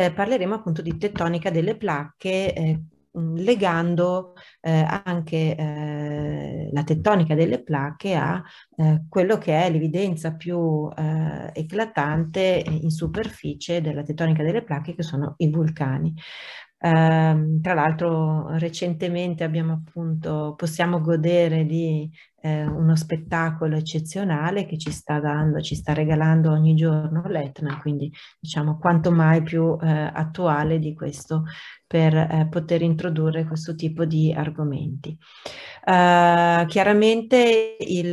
Eh, parleremo appunto di tettonica delle placche eh, mm, legando eh, anche eh, la tettonica delle placche a eh, quello che è l'evidenza più eh, eclatante in superficie della tettonica delle placche che sono i vulcani. Um, tra l'altro recentemente abbiamo appunto, possiamo godere di eh, uno spettacolo eccezionale che ci sta dando, ci sta regalando ogni giorno l'Etna, quindi diciamo quanto mai più eh, attuale di questo per eh, poter introdurre questo tipo di argomenti. Uh, chiaramente il,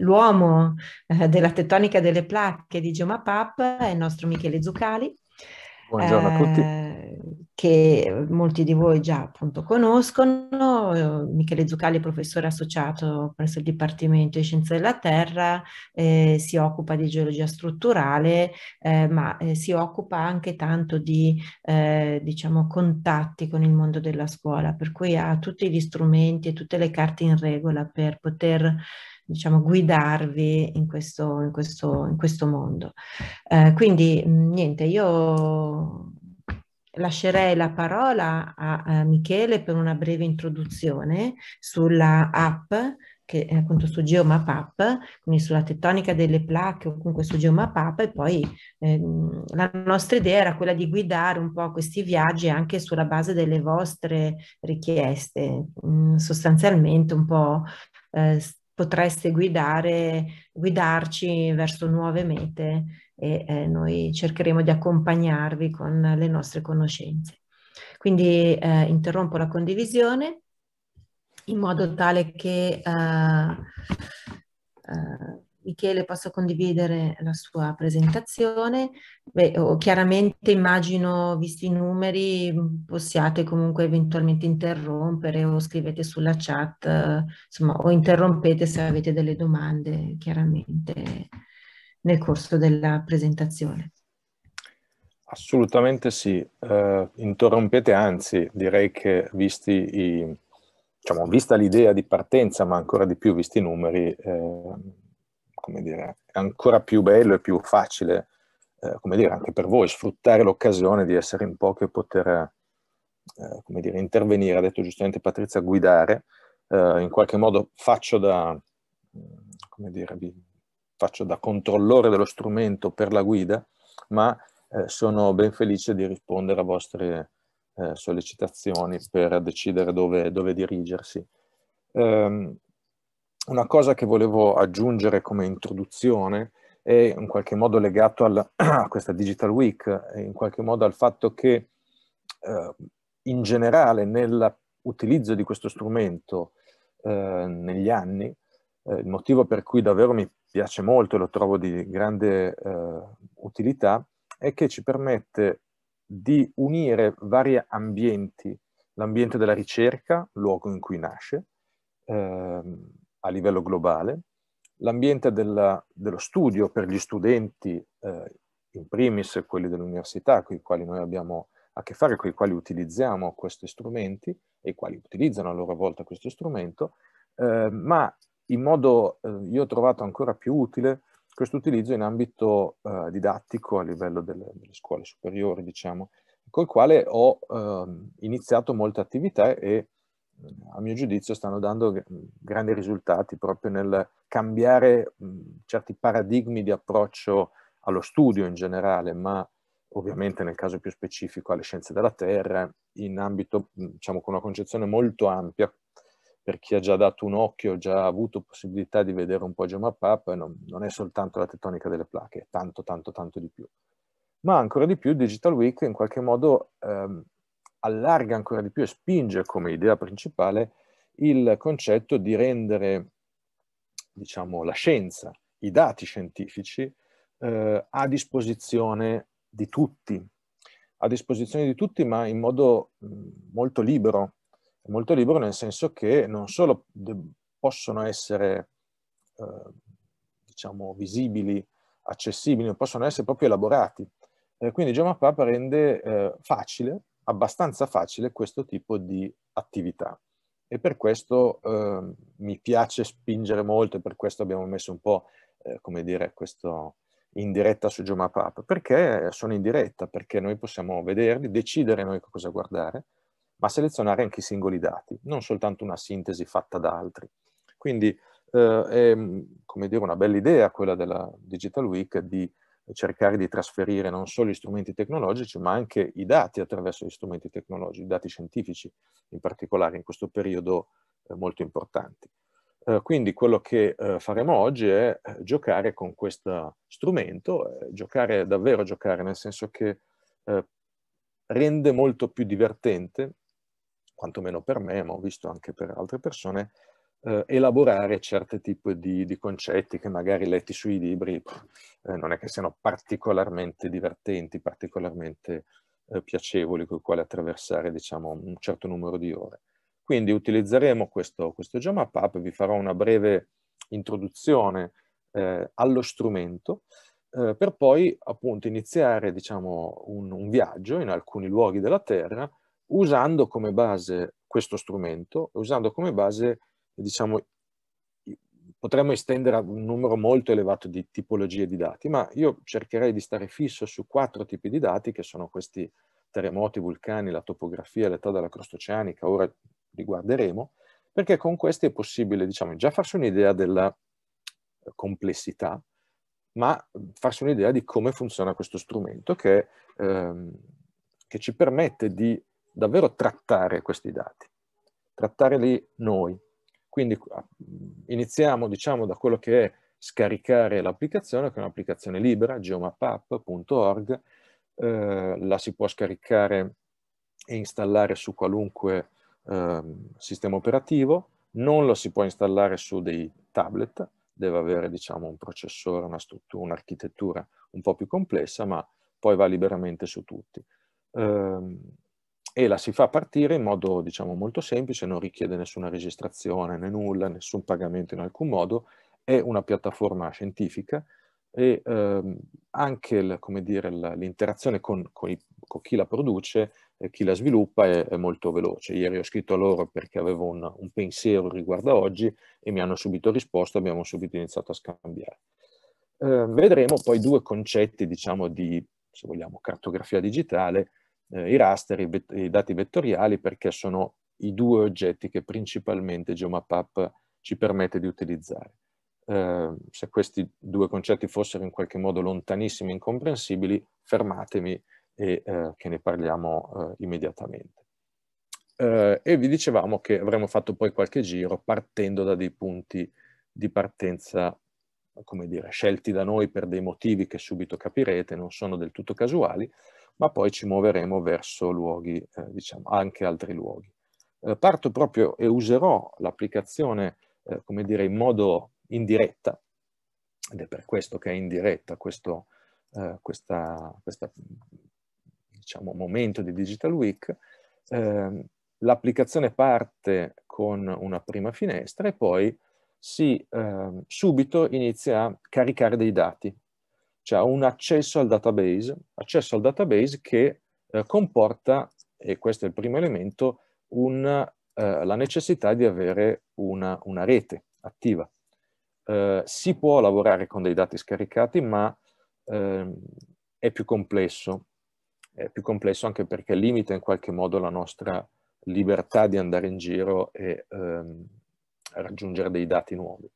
l'uomo eh, della tettonica delle placche di Geomapap è il nostro Michele Zucali, Buongiorno a tutti. Ehm, che molti di voi già appunto conoscono, eh, Michele Zuccali, professore associato presso il Dipartimento di Scienze della Terra, eh, si occupa di geologia strutturale, eh, ma eh, si occupa anche tanto di eh, diciamo contatti con il mondo della scuola, per cui ha tutti gli strumenti e tutte le carte in regola per poter diciamo, guidarvi in questo, in questo, in questo mondo. Eh, quindi mm, niente, io lascerei la parola a, a, Michele per una breve introduzione sulla app che è appunto su Geomap App, quindi sulla tettonica delle placche o comunque su Geomap App e poi eh, la nostra idea era quella di guidare un po' questi viaggi anche sulla base delle vostre richieste, mm, sostanzialmente un po' eh, potreste guidare, guidarci verso nuove mete e eh, noi cercheremo di accompagnarvi con le nostre conoscenze. Quindi eh, interrompo la condivisione in modo tale che eh, eh Michele, possa condividere la sua presentazione. Beh, chiaramente immagino, visti i numeri, possiate comunque eventualmente interrompere o scrivete sulla chat, insomma, o interrompete se avete delle domande, chiaramente, nel corso della presentazione. Assolutamente sì, eh, interrompete anzi, direi che visti i, diciamo, vista l'idea di partenza, ma ancora di più visti i numeri, eh, come dire, è ancora più bello e più facile, eh, come dire, anche per voi, sfruttare l'occasione di essere in pochi e poter, eh, come dire, intervenire, ha detto giustamente Patrizia, guidare, eh, in qualche modo faccio da, come dire, faccio da controllore dello strumento per la guida, ma eh, sono ben felice di rispondere a vostre eh, sollecitazioni per decidere dove, dove dirigersi. Um, una cosa che volevo aggiungere come introduzione è in qualche modo legato al, a questa Digital Week, in qualche modo al fatto che eh, in generale nell'utilizzo di questo strumento eh, negli anni, eh, il motivo per cui davvero mi piace molto e lo trovo di grande eh, utilità, è che ci permette di unire vari ambienti, l'ambiente della ricerca, luogo in cui nasce, ehm, a livello globale, l'ambiente della, dello studio per gli studenti, eh, in primis quelli dell'università, con i quali noi abbiamo a che fare, con i quali utilizziamo questi strumenti e i quali utilizzano a loro volta questo strumento, eh, ma in modo, eh, io ho trovato ancora più utile, questo utilizzo in ambito eh, didattico a livello delle, delle, scuole superiori, diciamo, col quale ho ehm, iniziato molte attività e a mio giudizio stanno dando grandi risultati proprio nel cambiare certi paradigmi di approccio allo studio in generale, ma ovviamente nel caso più specifico alle scienze della Terra, in ambito, diciamo, con una concezione molto ampia, per chi ha già dato un occhio, già avuto possibilità di vedere un po' Geomapap, non, non è soltanto la tettonica delle placche, è tanto, tanto, tanto di più. Ma ancora di più Digital Week in qualche modo ehm, allarga ancora di più e spinge come idea principale il concetto di rendere diciamo, la scienza, i dati scientifici eh, a disposizione di tutti, a disposizione di tutti ma in modo mm, molto libero, molto libero nel senso che non solo possono essere eh, diciamo, visibili, accessibili, ma possono essere proprio elaborati. Eh, quindi Giamma Papa rende eh, facile abbastanza facile questo tipo di attività e per questo eh, mi piace spingere molto e per questo abbiamo messo un po', eh, come dire, questo in diretta su Geomap App, perché sono in diretta, perché noi possiamo vederli, decidere noi cosa guardare, ma selezionare anche i singoli dati, non soltanto una sintesi fatta da altri. Quindi eh, è, mm, come dire, una bella idea quella della Digital Week di cercare di trasferire non solo gli strumenti tecnologici, ma anche i dati attraverso gli strumenti tecnologici, i dati scientifici in particolare in questo periodo eh, molto importanti. Eh, quindi quello che eh, faremo oggi è eh, giocare con questo strumento, eh, giocare davvero giocare, nel senso che eh, rende molto più divertente, quantomeno per me, ma ho visto anche per altre persone, eh, elaborare certi tipi di, di, concetti che magari letti sui libri eh, non è che siano particolarmente divertenti, particolarmente eh, piacevoli con i quali attraversare diciamo, un certo numero di ore. Quindi utilizzeremo questo, questo Jump Up, vi farò una breve introduzione eh, allo strumento eh, per poi appunto iniziare diciamo, un, un viaggio in alcuni luoghi della Terra usando come base questo strumento, usando come base diciamo, potremmo estendere a un numero molto elevato di tipologie di dati, ma io cercherei di stare fisso su quattro tipi di dati che sono questi terremoti, vulcani, la topografia, l'età della crosta oceanica, ora li guarderemo, perché con questi è possibile diciamo, già farsi un'idea della complessità, ma farsi un'idea di come funziona questo strumento che, ehm, che ci permette di davvero trattare questi dati, trattarli noi, quindi ah, iniziamo diciamo da quello che è scaricare l'applicazione, che è un'applicazione libera, geomapup.org, eh, la si può scaricare e installare su qualunque eh, sistema operativo, non la si può installare su dei tablet, deve avere diciamo, un processore, una struttura, un'architettura un po' più complessa, ma poi va liberamente su tutti. Eh, e la si fa partire in modo diciamo molto semplice, non richiede nessuna registrazione né nulla, nessun pagamento in alcun modo, è una piattaforma scientifica e ehm, anche il, dire, l'interazione con, con, i, con, chi la produce e eh, chi la sviluppa è, è, molto veloce. Ieri ho scritto a loro perché avevo un, un, pensiero riguardo a oggi e mi hanno subito risposto, abbiamo subito iniziato a scambiare. Eh, vedremo poi due concetti diciamo, di, se vogliamo, cartografia digitale eh, i raster, i, i, dati vettoriali, perché sono i due oggetti che principalmente GeoMapUp ci permette di utilizzare. Eh, se questi due concetti fossero in qualche modo lontanissimi e incomprensibili, fermatemi e eh, che ne parliamo eh, immediatamente. Eh, e vi dicevamo che avremmo fatto poi qualche giro partendo da dei punti di partenza come dire, scelti da noi per dei motivi che subito capirete, non sono del tutto casuali, ma poi ci muoveremo verso luoghi, eh, diciamo, anche altri luoghi. Eh, parto proprio e userò l'applicazione, eh, come dire, in modo indiretta, ed è per questo che è indiretta questo eh, questa, questa, diciamo, momento di Digital Week, ehm, l'applicazione parte con una prima finestra e poi si ehm, subito inizia a caricare dei dati cioè un accesso al database, accesso al database che eh, comporta, e questo è il primo elemento, un, eh, la necessità di avere una, una rete attiva. Eh, si può lavorare con dei dati scaricati, ma ehm, è più complesso, è più complesso anche perché limita in qualche modo la nostra libertà di andare in giro e ehm, raggiungere dei dati nuovi.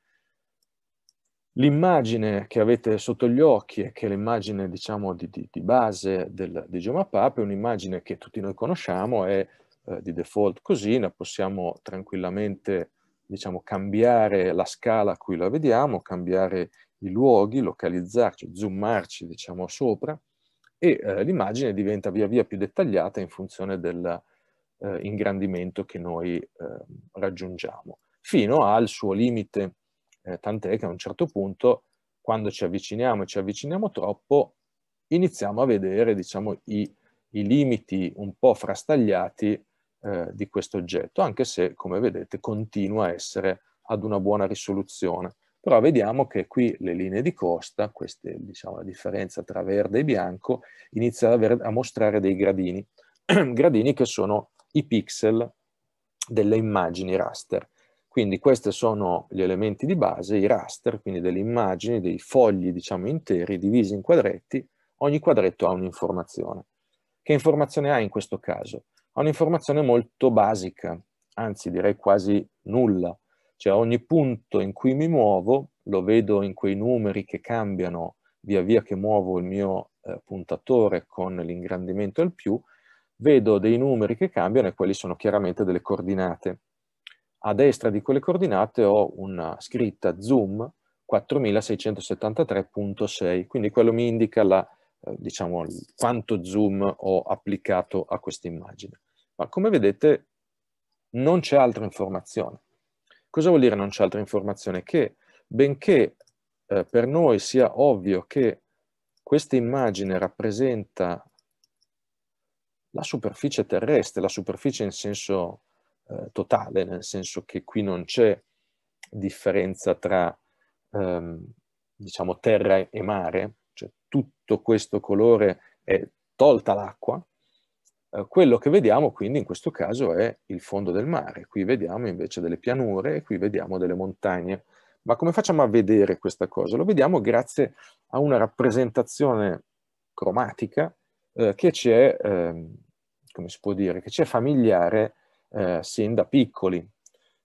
L'immagine che avete sotto gli occhi e che è l'immagine diciamo, di, di, di, base del, di Geomapap è un'immagine che tutti noi conosciamo, è eh, di default così, la possiamo tranquillamente diciamo, cambiare la scala a cui la vediamo, cambiare i luoghi, localizzarci, zoomarci diciamo, sopra e eh, l'immagine diventa via via più dettagliata in funzione dell'ingrandimento eh, che noi ehm, raggiungiamo, fino al suo limite eh, tant'è che a un certo punto, quando ci avviciniamo e ci avviciniamo troppo, iniziamo a vedere diciamo, i, i limiti un po' frastagliati eh, di questo oggetto, anche se, come vedete, continua a essere ad una buona risoluzione. Però vediamo che qui le linee di costa, questa è diciamo, la differenza tra verde e bianco, inizia a, a mostrare dei gradini, gradini che sono i pixel delle immagini raster. Quindi questi sono gli elementi di base, i raster, quindi delle immagini, dei fogli diciamo interi divisi in quadretti, ogni quadretto ha un'informazione. Che informazione ha in questo caso? Ha un'informazione molto basica, anzi direi quasi nulla, cioè ogni punto in cui mi muovo lo vedo in quei numeri che cambiano via via che muovo il mio eh, puntatore con l'ingrandimento al più, vedo dei numeri che cambiano e quelli sono chiaramente delle coordinate a destra di quelle coordinate ho una scritta zoom 4673.6, quindi quello mi indica la, eh, diciamo, quanto zoom ho applicato a questa immagine. Ma come vedete non c'è altra informazione. Cosa vuol dire non c'è altra informazione? Che benché eh, per noi sia ovvio che questa immagine rappresenta la superficie terrestre, la superficie in senso eh, totale, nel senso che qui non c'è differenza tra, ehm, diciamo, terra e mare, cioè tutto questo colore è tolta l'acqua, eh, quello che vediamo quindi in questo caso è il fondo del mare, qui vediamo invece delle pianure e qui vediamo delle montagne. Ma come facciamo a vedere questa cosa? Lo vediamo grazie a una rappresentazione cromatica eh, che ci è, ehm, come si può dire, che ci è familiare eh, sin da piccoli,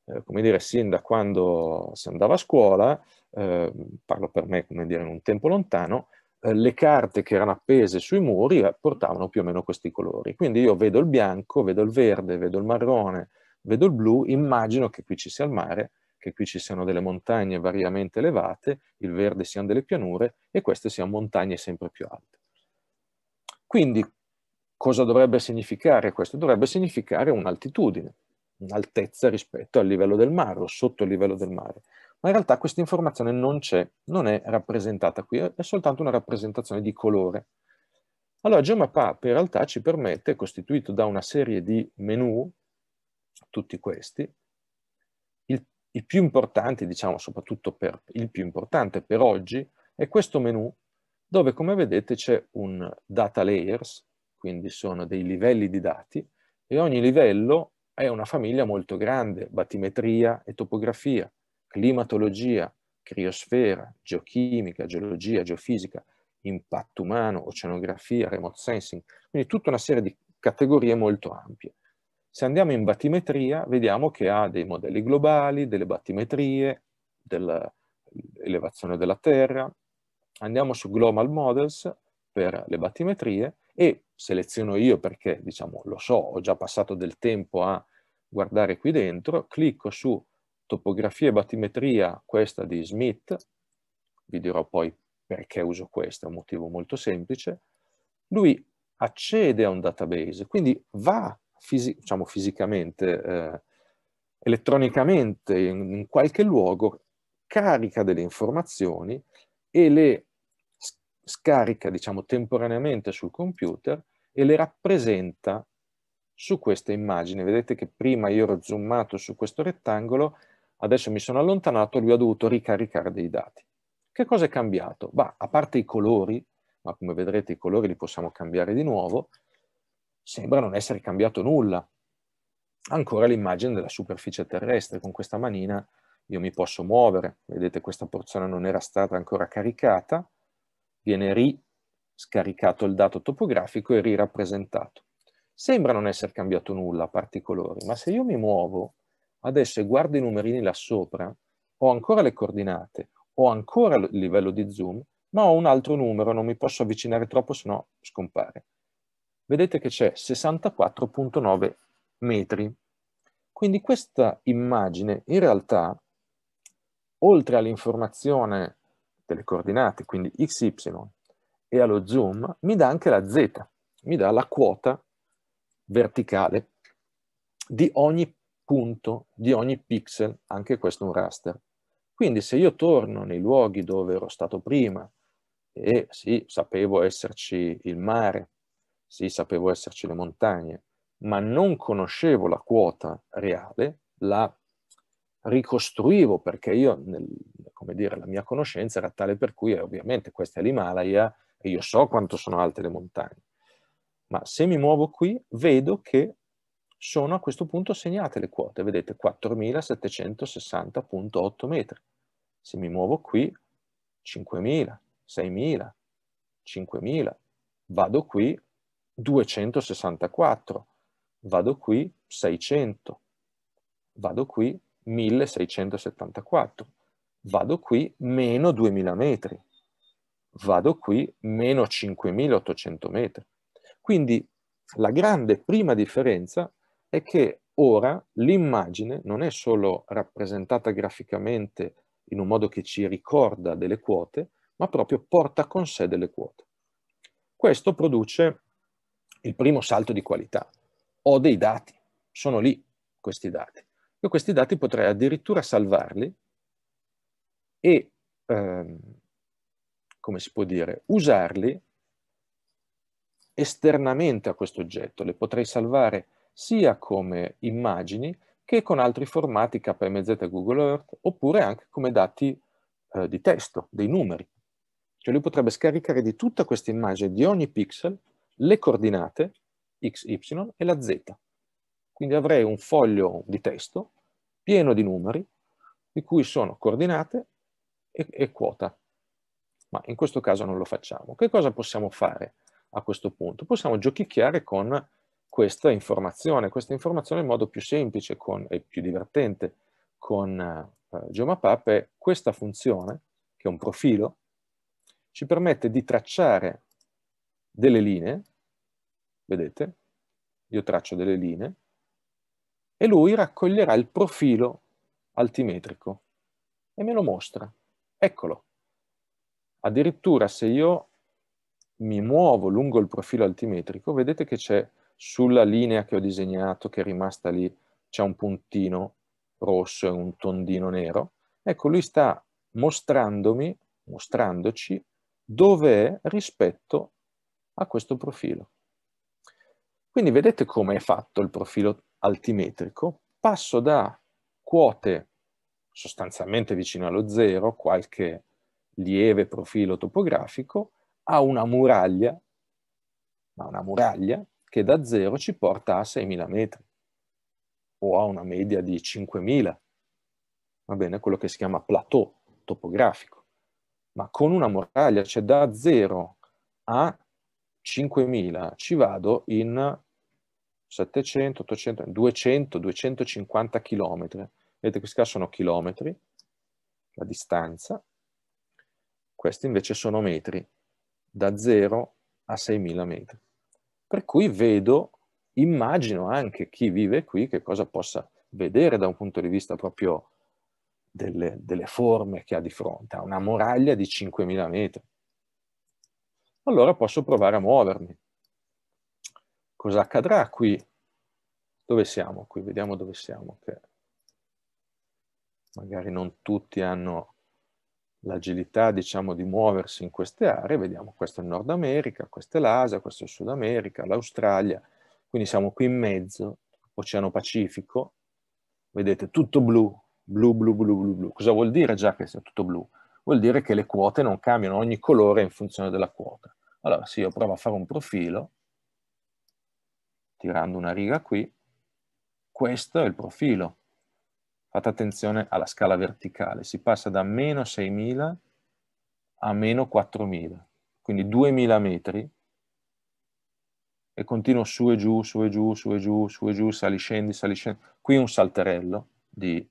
eh, come dire, sin da quando si andava a scuola, eh, parlo per me come dire in un tempo lontano, eh, le carte che erano appese sui muri eh, portavano più o meno questi colori. Quindi io vedo il bianco, vedo il verde, vedo il marrone, vedo il blu, immagino che qui ci sia il mare, che qui ci siano delle montagne variamente elevate, il verde siano delle pianure e queste siano montagne sempre più alte. Quindi Cosa dovrebbe significare questo? Dovrebbe significare un'altitudine, un'altezza rispetto al livello del mare o sotto il livello del mare. Ma in realtà questa informazione non c'è, non è rappresentata qui, è soltanto una rappresentazione di colore. Allora Geomapap in realtà ci permette, costituito da una serie di menu, tutti questi, il, i più importanti, diciamo soprattutto per, il più importante per oggi, è questo menu dove come vedete c'è un data layers, quindi sono dei livelli di dati e ogni livello è una famiglia molto grande, batimetria e topografia, climatologia, criosfera, geochimica, geologia, geofisica, impatto umano, oceanografia, remote sensing, quindi tutta una serie di categorie molto ampie. Se andiamo in batimetria, vediamo che ha dei modelli globali, delle battimetrie, dell'elevazione della Terra, andiamo su Global Models per le battimetrie e seleziono io perché diciamo lo so, ho già passato del tempo a guardare qui dentro, clicco su topografia e battimetria, questa di Smith, vi dirò poi perché uso questa, è un motivo molto semplice, lui accede a un database, quindi va fisi diciamo fisicamente, eh, elettronicamente in, in qualche luogo, carica delle informazioni e le scarica diciamo temporaneamente sul computer e le rappresenta su questa immagine. Vedete che prima io ero zoomato su questo rettangolo, adesso mi sono allontanato, lui ha dovuto ricaricare dei dati. Che cosa è cambiato? Bah, a parte i colori, ma come vedrete i colori li possiamo cambiare di nuovo, sembra non essere cambiato nulla. Ancora l'immagine della superficie terrestre, con questa manina io mi posso muovere, vedete questa porzione non era stata ancora caricata, viene ricaricata scaricato il dato topografico e rirappresentato. Sembra non essere cambiato nulla a parte i colori, ma se io mi muovo adesso e guardo i numerini là sopra, ho ancora le coordinate, ho ancora il livello di zoom, ma ho un altro numero, non mi posso avvicinare troppo, sennò scompare. Vedete che c'è 64.9 metri. Quindi questa immagine in realtà, oltre all'informazione delle coordinate, quindi x, y, e allo zoom, mi dà anche la z, mi dà la quota verticale di ogni punto, di ogni pixel, anche questo è un raster. Quindi se io torno nei luoghi dove ero stato prima, e sì, sapevo esserci il mare, sì, sapevo esserci le montagne, ma non conoscevo la quota reale, la ricostruivo perché io, nel, come dire, la mia conoscenza era tale per cui ovviamente questa è l'Himalaya, e io so quanto sono alte le montagne, ma se mi muovo qui vedo che sono a questo punto segnate le quote, vedete 4760.8 metri, se mi muovo qui 5000, 6000, 5000, vado qui 264, vado qui 600, vado qui 1674, vado qui meno 2000 metri vado qui meno 5.800 metri. Quindi la grande prima differenza è che ora l'immagine non è solo rappresentata graficamente in un modo che ci ricorda delle quote, ma proprio porta con sé delle quote. Questo produce il primo salto di qualità. Ho dei dati, sono lì questi dati. Io questi dati potrei addirittura salvarli e ehm, come si può dire, usarli esternamente a questo oggetto. Le potrei salvare sia come immagini che con altri formati KMZ e Google Earth, oppure anche come dati eh, di testo, dei numeri. Cioè lui potrebbe scaricare di tutta questa immagine, di ogni pixel, le coordinate x, y e la z. Quindi avrei un foglio di testo pieno di numeri, di cui sono coordinate e, e quota ma in questo caso non lo facciamo. Che cosa possiamo fare a questo punto? Possiamo giochicchiare con questa informazione, questa informazione in modo più semplice con, e più divertente con eh, Geomapap è questa funzione, che è un profilo, ci permette di tracciare delle linee, vedete, io traccio delle linee, e lui raccoglierà il profilo altimetrico e me lo mostra. Eccolo. Addirittura se io mi muovo lungo il profilo altimetrico, vedete che c'è sulla linea che ho disegnato, che è rimasta lì, c'è un puntino rosso e un tondino nero. Ecco, lui sta mostrandomi, mostrandoci, dove è rispetto a questo profilo. Quindi vedete come è fatto il profilo altimetrico. Passo da quote sostanzialmente vicino allo zero, qualche lieve profilo topografico, ha una muraglia, ma una muraglia che da zero ci porta a 6.000 metri o a una media di 5.000, va bene, quello che si chiama plateau topografico, ma con una muraglia, cioè da zero a 5.000 ci vado in 700, 800, 200, 250 chilometri. Vedete, questi qua sono chilometri, la distanza, questi invece sono metri, da 0 a 6.000 metri. Per cui vedo, immagino anche chi vive qui che cosa possa vedere da un punto di vista proprio delle, delle forme che ha di fronte, ha una muraglia di 5.000 metri. Allora posso provare a muovermi. Cosa accadrà qui? Dove siamo? Qui vediamo dove siamo, che magari non tutti hanno l'agilità diciamo, di muoversi in queste aree, vediamo questo è il Nord America, questo è l'Asia, questo è il Sud America, l'Australia, quindi siamo qui in mezzo, Oceano Pacifico, vedete tutto blu, blu, blu, blu, blu, blu. Cosa vuol dire già che sia tutto blu? Vuol dire che le quote non cambiano, ogni colore in funzione della quota. Allora, se io provo a fare un profilo, tirando una riga qui, questo è il profilo, fate attenzione alla scala verticale, si passa da meno 6.000 a meno 4.000, quindi 2.000 metri e continuo su e giù, su e giù, su e giù, su e giù, sali scendi, sali scendi. Qui un salterello di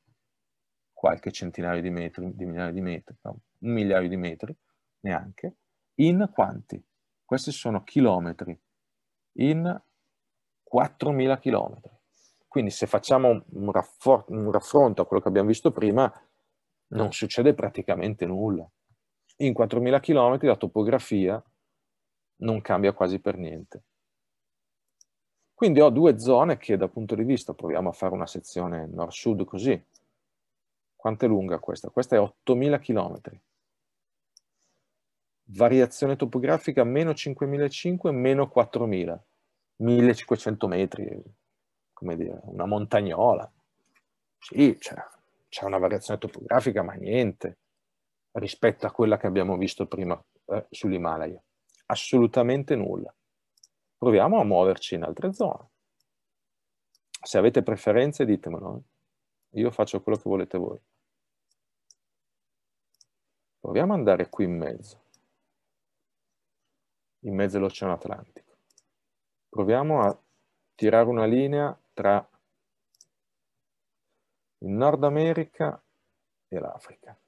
qualche centinaio di metri, di migliaia di metri, no, un migliaio di metri neanche, in quanti? Questi sono chilometri, in 4.000 chilometri. Quindi se facciamo un, raffor- un raffronto a quello che abbiamo visto prima, non succede praticamente nulla. In 4.000 km la topografia non cambia quasi per niente. Quindi ho due zone che dal punto di vista, proviamo a fare una sezione nord-sud così. Quanto è lunga questa? Questa è 8.000 km. Variazione topografica meno 5.500, meno 4.000, 1.500 metri, come dire, una montagnola. Sì, c'è, c'è una variazione topografica, ma niente rispetto a quella che abbiamo visto prima eh, sull'Himalaya. Assolutamente nulla. Proviamo a muoverci in altre zone. Se avete preferenze ditemelo, eh. io faccio quello che volete voi. Proviamo ad andare qui in mezzo, in mezzo all'Oceano Atlantico. Proviamo a tirare una linea tra il Nord America e l'Africa.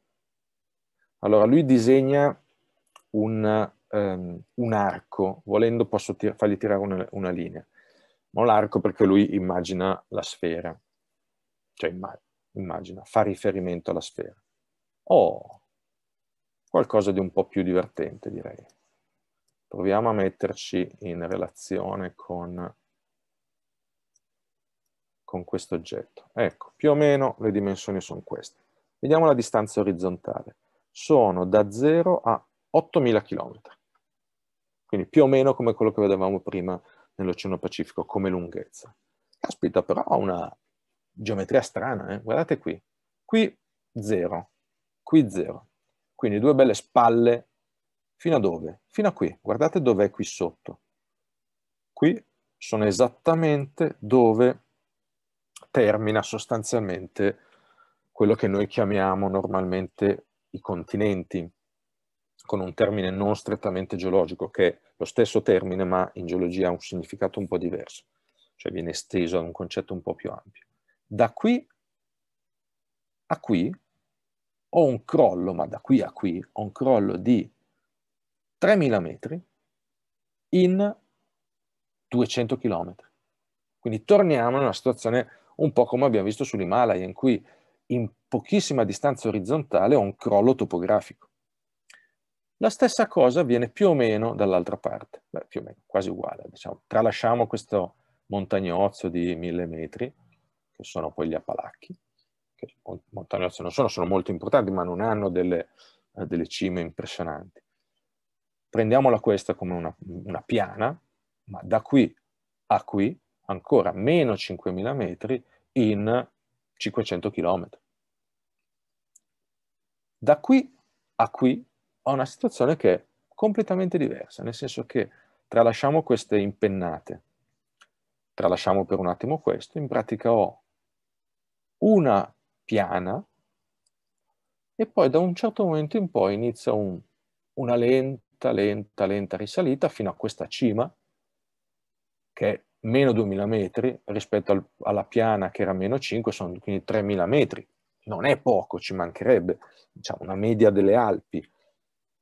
Allora lui disegna un, um, un arco, volendo posso tir fargli tirare una, una linea, ma l'arco perché lui immagina la sfera, cioè immag immagina, fa riferimento alla sfera. Oh, qualcosa di un po' più divertente direi. Proviamo a metterci in relazione con con questo oggetto. Ecco, più o meno le dimensioni sono queste. Vediamo la distanza orizzontale. Sono da 0 a 8.000 km. Quindi più o meno come quello che vedevamo prima nell'Oceano Pacifico, come lunghezza. Caspita, però ha una geometria strana, eh? guardate qui. Qui 0, qui 0. Quindi due belle spalle fino a dove? Fino a qui. Guardate dov'è qui sotto. Qui sono esattamente dove termina sostanzialmente quello che noi chiamiamo normalmente i continenti, con un termine non strettamente geologico, che è lo stesso termine ma in geologia ha un significato un po' diverso, cioè viene esteso a un concetto un po' più ampio. Da qui a qui ho un crollo, ma da qui a qui ho un crollo di 3.000 metri in 200 km. Quindi torniamo a una situazione un po' come abbiamo visto sull'Himalaya, in cui in pochissima distanza orizzontale ho un crollo topografico. La stessa cosa avviene più o meno dall'altra parte, Beh, più o meno, quasi uguale. Diciamo. Tralasciamo questo montagnozzo di mille metri, che sono poi gli Appalachi, che montagnozzi non sono, sono molto importanti, ma non hanno delle, eh, delle cime impressionanti. Prendiamola questa come una, una piana, ma da qui a qui ancora meno 5.000 metri in 500 km. Da qui a qui ho una situazione che è completamente diversa, nel senso che tralasciamo queste impennate, tralasciamo per un attimo questo, in pratica ho una piana e poi da un certo momento in poi inizia un, una lenta, lenta, lenta risalita fino a questa cima che è meno 2000 metri rispetto al, alla piana che era meno 5, sono quindi 3000 metri. Non è poco, ci mancherebbe, diciamo una media delle Alpi,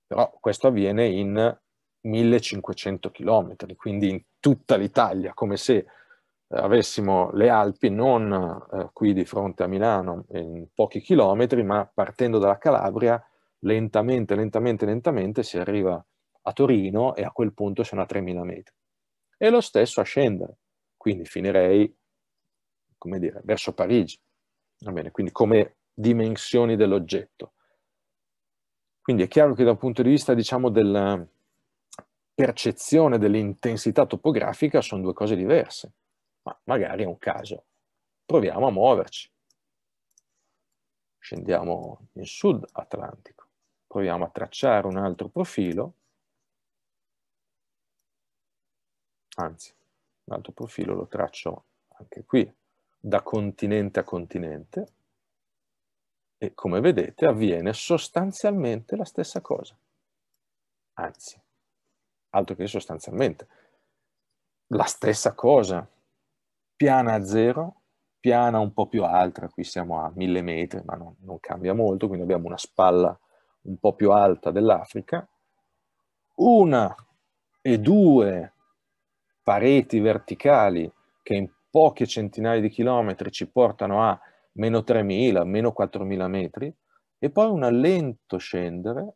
però questo avviene in 1500 km, quindi in tutta l'Italia, come se eh, avessimo le Alpi non eh, qui di fronte a Milano in pochi chilometri, ma partendo dalla Calabria lentamente, lentamente, lentamente si arriva a Torino e a quel punto sono a 3000 metri e lo stesso a scendere. Quindi finirei, come dire, verso Parigi. Va bene, quindi come dimensioni dell'oggetto. Quindi è chiaro che da un punto di vista, diciamo, della percezione dell'intensità topografica sono due cose diverse, ma magari è un caso. Proviamo a muoverci. Scendiamo in sud Atlantico, proviamo a tracciare un altro profilo anzi, un altro profilo lo traccio anche qui, da continente a continente, e come vedete avviene sostanzialmente la stessa cosa. Anzi, altro che sostanzialmente, la stessa cosa, piana a zero, piana un po' più alta, qui siamo a mille metri, ma non, non cambia molto, quindi abbiamo una spalla un po' più alta dell'Africa, una e due pareti verticali che in poche centinaia di chilometri ci portano a meno 3.000, meno 4.000 metri, e poi un lento scendere,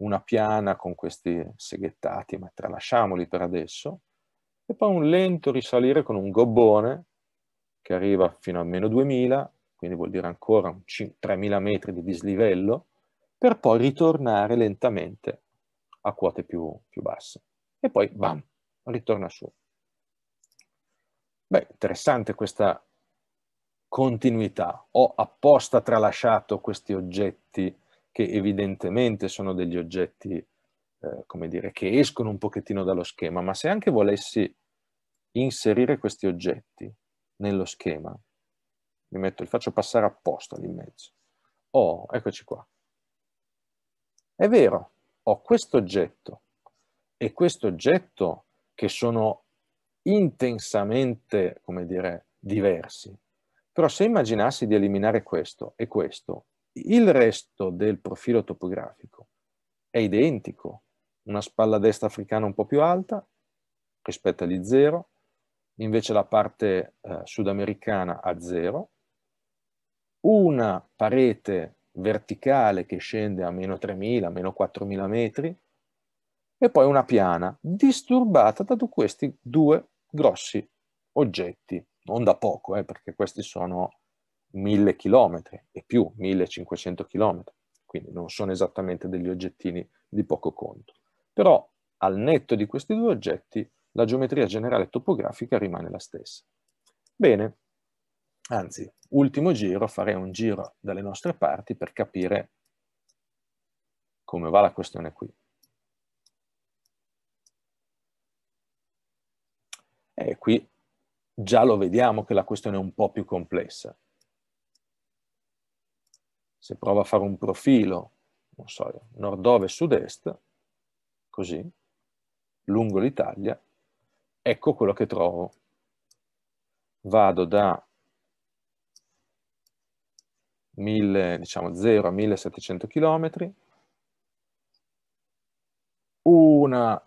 una piana con questi seghettati, ma tralasciamoli per adesso, e poi un lento risalire con un gobbone che arriva fino a meno 2.000, quindi vuol dire ancora 3.000 metri di dislivello, per poi ritornare lentamente a quote più, più basse. E poi, bam, ritorna su. Beh, interessante questa continuità. Ho apposta tralasciato questi oggetti che evidentemente sono degli oggetti, eh, come dire, che escono un pochettino dallo schema, ma se anche volessi inserire questi oggetti nello schema, li, metto, li faccio passare apposta lì in mezzo. Oh, eccoci qua. È vero, ho questo oggetto e questo oggetto che sono intensamente, come dire, diversi. Però se immaginassi di eliminare questo e questo, il resto del profilo topografico è identico. Una spalla destra africana un po' più alta rispetto agli zero, invece la parte eh, sudamericana a zero, una parete verticale che scende a meno 3.000, meno 4.000 metri, e poi una piana disturbata da questi due grossi oggetti, non da poco, eh, perché questi sono mille chilometri e più, 1500 chilometri, quindi non sono esattamente degli oggettini di poco conto. Però al netto di questi due oggetti la geometria generale topografica rimane la stessa. Bene, anzi, ultimo giro, farei un giro dalle nostre parti per capire come va la questione qui. E qui già lo vediamo che la questione è un po' più complessa. Se provo a fare un profilo, non so, nord-ovest-sud-est, così, lungo l'Italia, ecco quello che trovo. Vado da 1000, diciamo 0 a 1700 km, una,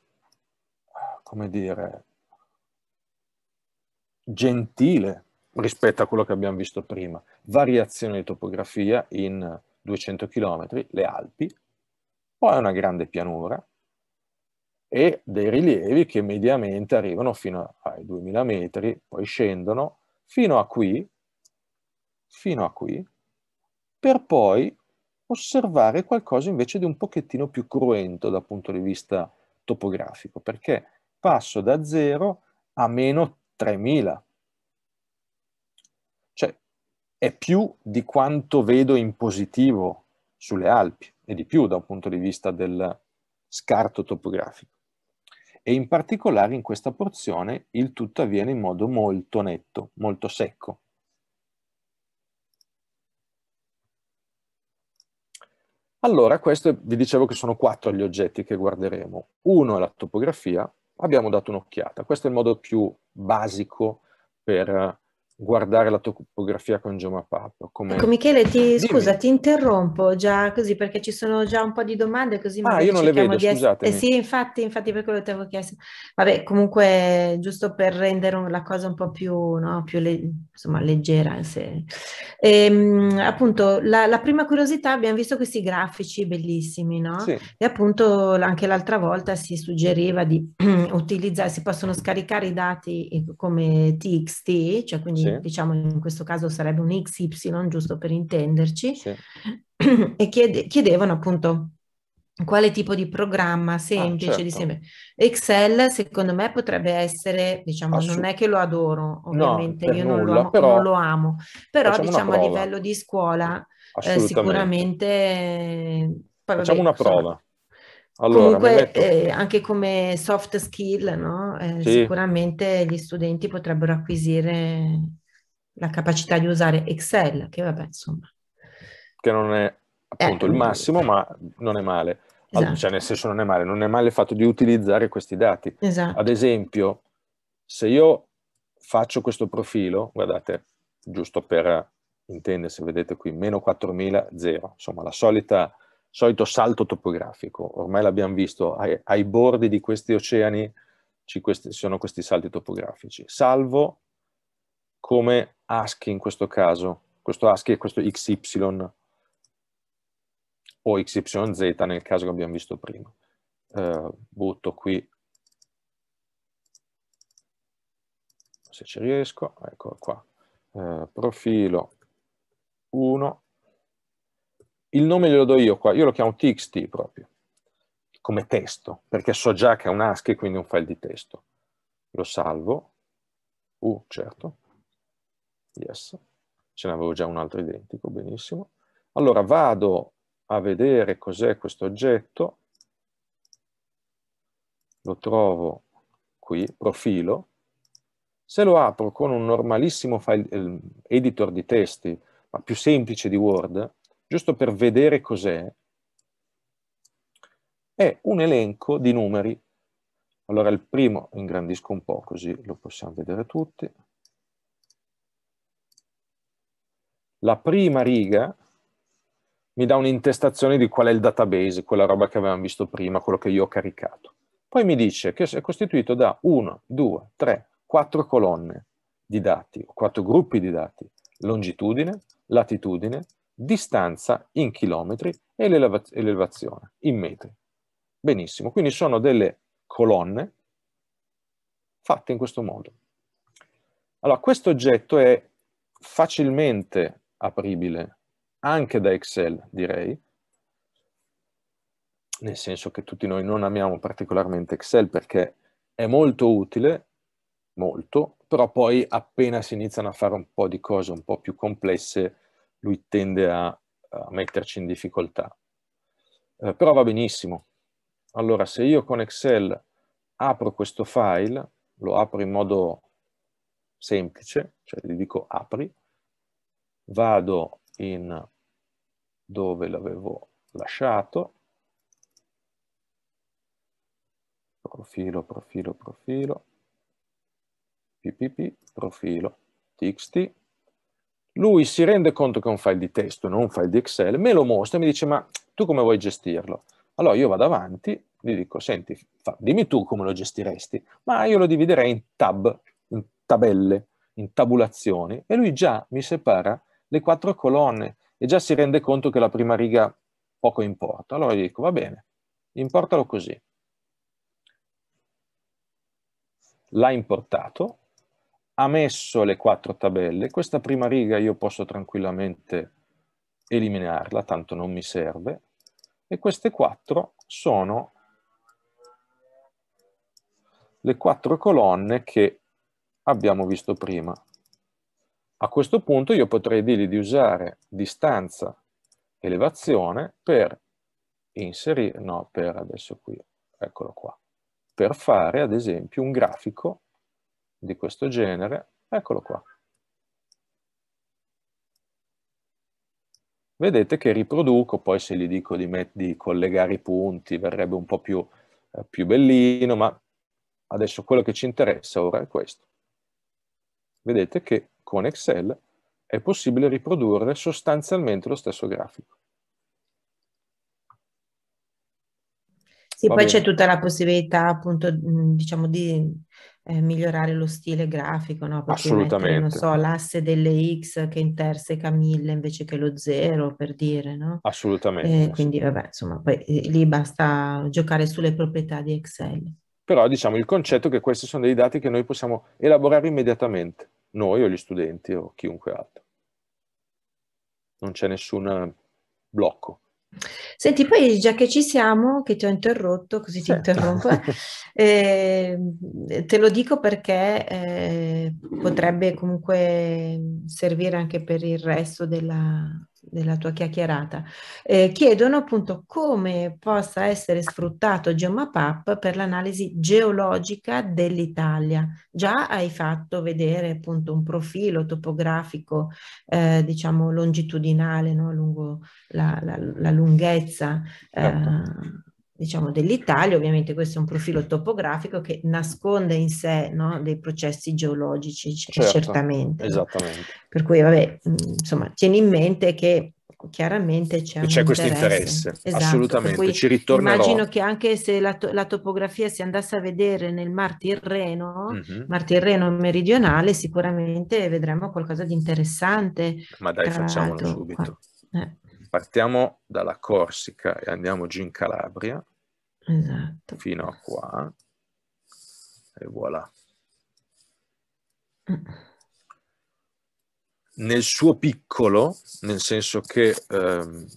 come dire, gentile rispetto a quello che abbiamo visto prima. Variazione di topografia in 200 km, le Alpi, poi una grande pianura e dei rilievi che mediamente arrivano fino ai 2000 metri, poi scendono fino a qui, fino a qui, per poi osservare qualcosa invece di un pochettino più cruento dal punto di vista topografico, perché passo da 0 a meno 3.000. Cioè, è più di quanto vedo in positivo sulle Alpi, e di più da un punto di vista del scarto topografico. E in particolare in questa porzione il tutto avviene in modo molto netto, molto secco. Allora, questo vi dicevo che sono quattro gli oggetti che guarderemo. Uno è la topografia, abbiamo dato un'occhiata. Questo è il modo più basico per guardare la topografia con geomappato. Come... Ecco Michele, ti, scusa, ti interrompo già così perché ci sono già un po' di domande così ah, io non le vedo, scusate. Eh sì, infatti, infatti per quello ti avevo chiesto. Vabbè, comunque giusto per rendere la cosa un po' più, no, più le... insomma, leggera. Se... E, ehm, appunto, la, la, prima curiosità, abbiamo visto questi grafici bellissimi, no? Sì. E appunto anche l'altra volta si suggeriva di utilizzare, si possono scaricare i dati eh, come TXT, cioè quindi sì sì. diciamo in questo caso sarebbe un XY, giusto per intenderci, sì. e chiede, chiedevano appunto quale tipo di programma ah, semplice, ah, certo. di semplice. Excel secondo me potrebbe essere, diciamo, Assu- non è che lo adoro, ovviamente no, io non, nulla, lo amo, però, non, lo amo, però diciamo a livello di scuola eh, sicuramente... Poi, facciamo vabbè, una prova. Allora, Comunque, metto... eh, anche come soft skill, no? eh, sì. sicuramente gli studenti potrebbero acquisire la capacità di usare Excel, che vabbè, insomma. Che non è appunto eh, il massimo, ma non è male. Esatto. Cioè, nel senso non è male, non è male il fatto di utilizzare questi dati. Esatto. Ad esempio, se io faccio questo profilo, guardate, giusto per intendersi, vedete qui, meno 4000, zero. insomma la solita, solito salto topografico, ormai l'abbiamo visto, ai, ai bordi di questi oceani ci questi, sono questi salti topografici. Salvo, come ASCII in questo caso, questo ASCII è questo XY o XYZ nel caso che abbiamo visto prima. Eh, butto qui, se ci riesco, eccolo qua, eh, profilo 1, il nome glielo do io qua, io lo chiamo txt proprio, come testo, perché so già che è un ASCII, quindi un file di testo. Lo salvo, uh, certo, Yes. Ce n'avevo già un altro identico, benissimo. Allora vado a vedere cos'è questo oggetto. Lo trovo qui, profilo. Se lo apro con un normalissimo file, eh, editor di testi, ma più semplice di Word, giusto per vedere cos'è, è un elenco di numeri. Allora il primo ingrandisco un po' così lo possiamo vedere tutti. la prima riga mi dà un'intestazione di qual è il database, quella roba che avevamo visto prima, quello che io ho caricato. Poi mi dice che è costituito da 1, 2, 3, 4 colonne di dati, 4 gruppi di dati, longitudine, latitudine, distanza in chilometri e l'elevazione in metri. Benissimo, quindi sono delle colonne fatte in questo modo. Allora, questo oggetto è facilmente apribile anche da Excel, direi, nel senso che tutti noi non amiamo particolarmente Excel perché è molto utile, molto, però poi appena si iniziano a fare un po' di cose un po' più complesse, lui tende a, a metterci in difficoltà. Eh, però va benissimo. Allora, se io con Excel apro questo file, lo apro in modo semplice, cioè gli dico apri, vado in dove l'avevo lasciato, profilo, profilo, profilo, ppp, profilo, txt, lui si rende conto che è un file di testo, non un file di Excel, me lo mostra e mi dice ma tu come vuoi gestirlo? Allora io vado avanti, gli dico senti, fa, dimmi tu come lo gestiresti, ma io lo dividerei in tab, in tabelle, in tabulazioni e lui già mi separa le quattro colonne e già si rende conto che la prima riga poco importa. Allora gli dico, va bene, importalo così. L'ha importato, ha messo le quattro tabelle, questa prima riga io posso tranquillamente eliminarla, tanto non mi serve, e queste quattro sono le quattro colonne che abbiamo visto prima. A questo punto io potrei dirgli di usare distanza elevazione per inserire, no, per adesso qui, eccolo qua, per fare ad esempio un grafico di questo genere, eccolo qua. Vedete che riproduco, poi se gli dico di, di collegare i punti verrebbe un po' più, eh, più bellino, ma adesso quello che ci interessa ora è questo. Vedete che con Excel è possibile riprodurre sostanzialmente lo stesso grafico. Sì, Va poi c'è tutta la possibilità appunto diciamo di eh, migliorare lo stile grafico, no? Per Assolutamente. Mettere, so, l'asse delle X che interseca 1000 invece che lo 0, per dire, no? Assolutamente. Eh, quindi vabbè, insomma, poi eh, lì basta giocare sulle proprietà di Excel. Però diciamo il concetto è che questi sono dei dati che noi possiamo elaborare immediatamente noi o gli studenti o chiunque altro. Non c'è nessun eh, blocco. Senti, poi già che ci siamo, che ti ho interrotto, così ti certo. interrompo, eh, ehm, te lo dico perché eh, potrebbe comunque servire anche per il resto della, della tua chiacchierata, eh, chiedono appunto come possa essere sfruttato GeoMapUp per l'analisi geologica dell'Italia. Già hai fatto vedere appunto un profilo topografico, eh, diciamo longitudinale, no? lungo la, la, la lunghezza. Certo. Eh, diciamo, dell'Italia, ovviamente questo è un profilo topografico che nasconde in sé no, dei processi geologici, certo, certamente. Esattamente. Per cui, vabbè, mm, insomma, tieni in mente che chiaramente c'è, c'è questo interesse, esatto, assolutamente, ci ritornerò. Immagino che anche se la, to- la, topografia si andasse a vedere nel Mar Tirreno, mm-hmm. Mar Tirreno meridionale, sicuramente vedremo qualcosa di interessante. Ma dai, facciamolo subito. Eh. Partiamo dalla Corsica e andiamo giù in Calabria. Esatto. Fino a qua. E voilà. Mm. Nel suo piccolo, nel senso che, ehm,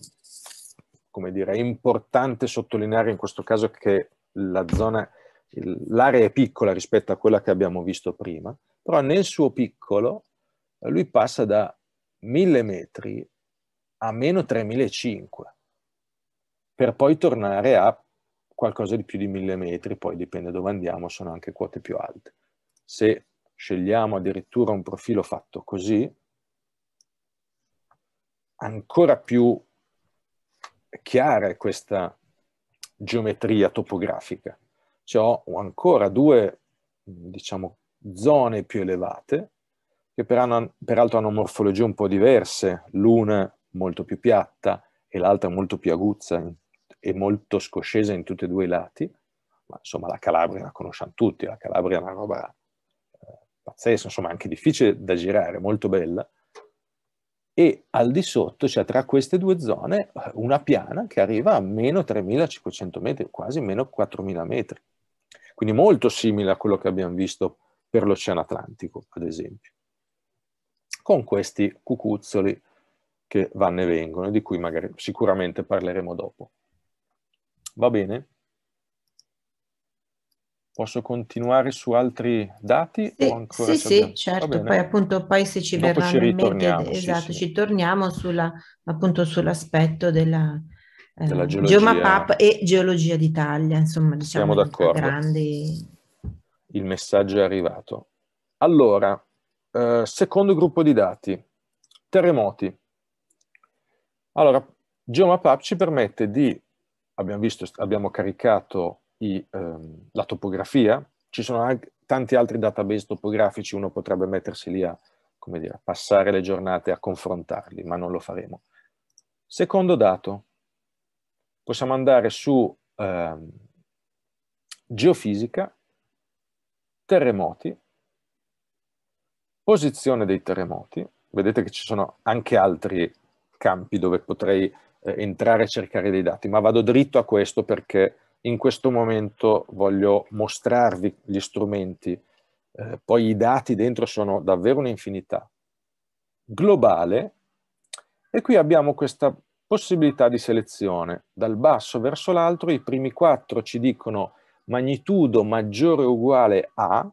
come dire, è importante sottolineare in questo caso che la zona, l'area è piccola rispetto a quella che abbiamo visto prima, però nel suo piccolo lui passa da mille metri a meno 3.500 per poi tornare a qualcosa di più di 1.000 metri, poi dipende dove andiamo, sono anche quote più alte. Se scegliamo addirittura un profilo fatto così, ancora più chiara è questa geometria topografica. Cioè ho ancora due, diciamo, zone più elevate, che peraltro hanno morfologie un po' diverse, l'una molto più piatta e l'altra molto più aguzza e molto scoscesa in tutti e due i lati, ma insomma la Calabria la conosciamo tutti, la Calabria è una roba eh, pazzesca, insomma anche difficile da girare, molto bella, e al di sotto, cioè tra queste due zone, una piana che arriva a meno 3.500 metri, quasi meno 4.000 metri, quindi molto simile a quello che abbiamo visto per l'Oceano Atlantico, ad esempio, con questi cucuzzoli che vanno e vengono, di cui magari sicuramente parleremo dopo. Va bene? Posso continuare su altri dati? Sì, sì, sì, certo, poi appunto poi se ci verrà verranno ci in mente, esatto, sì, sì. ci torniamo sulla, appunto sull'aspetto della, eh, della geologia. Geomapap e Geologia d'Italia, insomma diciamo Siamo d'accordo. grandi... Il messaggio è arrivato. Allora, eh, secondo gruppo di dati, terremoti. Allora, GeoMapUp ci permette di, abbiamo visto, abbiamo caricato i, ehm, la topografia, ci sono anche tanti altri database topografici, uno potrebbe mettersi lì a, come dire, passare le giornate a confrontarli, ma non lo faremo. Secondo dato, possiamo andare su ehm, geofisica, terremoti, posizione dei terremoti, vedete che ci sono anche altri campi dove potrei eh, entrare e cercare dei dati, ma vado dritto a questo perché in questo momento voglio mostrarvi gli strumenti, eh, poi i dati dentro sono davvero un'infinità. Globale, e qui abbiamo questa possibilità di selezione. Dal basso verso l'altro i primi quattro ci dicono magnitudo maggiore o uguale a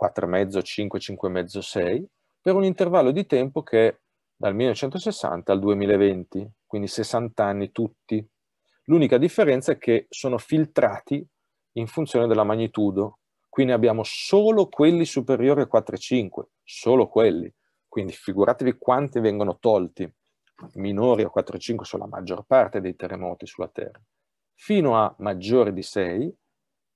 4,5, 5,5, 6, per un intervallo di tempo che è dal 1960 al 2020, quindi 60 anni tutti. L'unica differenza è che sono filtrati in funzione della magnitudo, quindi abbiamo solo quelli superiori a 4,5, solo quelli. Quindi figuratevi quanti vengono tolti, minori a 4,5 sono la maggior parte dei terremoti sulla Terra, fino a maggiori di 6,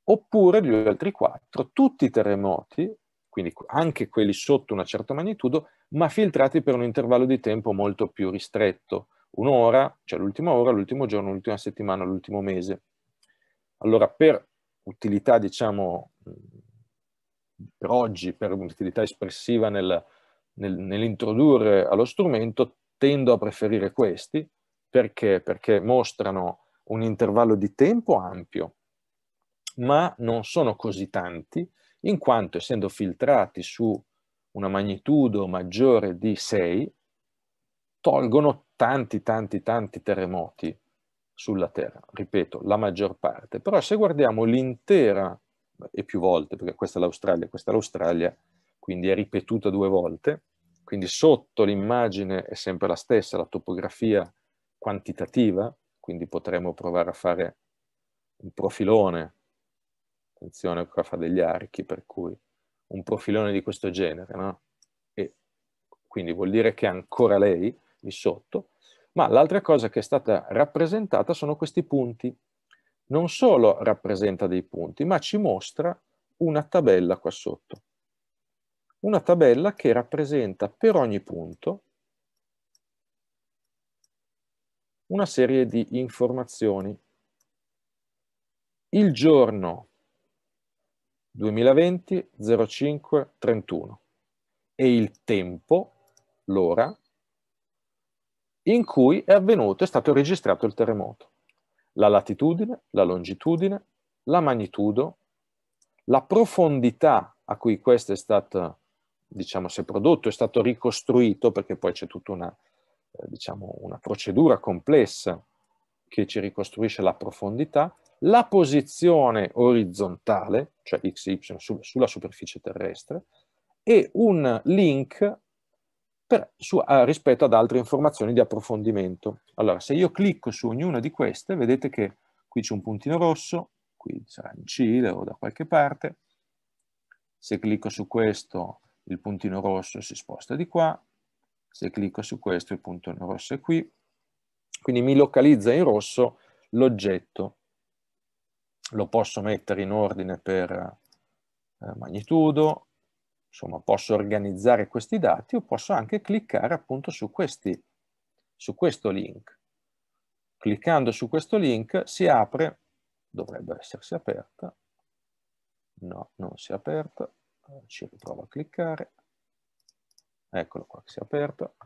oppure gli altri 4, tutti i terremoti quindi anche quelli sotto una certa magnitudo, ma filtrati per un intervallo di tempo molto più ristretto, un'ora, cioè l'ultima ora, l'ultimo giorno, l'ultima settimana, l'ultimo mese. Allora, per utilità, diciamo, per oggi, per utilità espressiva nel, nel, nell'introdurre allo strumento, tendo a preferire questi, perché? Perché mostrano un intervallo di tempo ampio, ma non sono così tanti, in quanto essendo filtrati su una magnitudo maggiore di 6, tolgono tanti, tanti, tanti terremoti sulla Terra, ripeto, la maggior parte. Però se guardiamo l'intera, e più volte, perché questa è l'Australia, questa è l'Australia, quindi è ripetuta due volte, quindi sotto l'immagine è sempre la stessa, la topografia quantitativa, quindi potremmo provare a fare un profilone attenzione, qua fa degli archi, per cui un profilone di questo genere, no? E quindi vuol dire che è ancora lei lì sotto, ma l'altra cosa che è stata rappresentata sono questi punti. Non solo rappresenta dei punti, ma ci mostra una tabella qua sotto. Una tabella che rappresenta per ogni punto una serie di informazioni. Il giorno 2020 05 31 e il tempo, l'ora, in cui è avvenuto, è stato registrato il terremoto. La latitudine, la longitudine, la magnitudo, la profondità a cui questo è stato, diciamo, si è prodotto, è stato ricostruito, perché poi c'è tutta una, eh, diciamo, una procedura complessa che ci ricostruisce la profondità, la posizione orizzontale, cioè XY su, sulla superficie terrestre, e un link per, su, a, eh, rispetto ad altre informazioni di approfondimento. Allora, se io clicco su ognuna di queste, vedete che qui c'è un puntino rosso, qui sarà in Cile o da qualche parte. Se clicco su questo, il puntino rosso si sposta di qua. Se clicco su questo, il puntino rosso è qui. Quindi mi localizza in rosso l'oggetto lo posso mettere in ordine per eh, magnitudo, insomma posso organizzare questi dati o posso anche cliccare appunto su, questi, su questo link. Cliccando su questo link si apre, dovrebbe essersi aperta, no, non si è aperta, ci riprovo a cliccare, eccolo qua che si è aperto,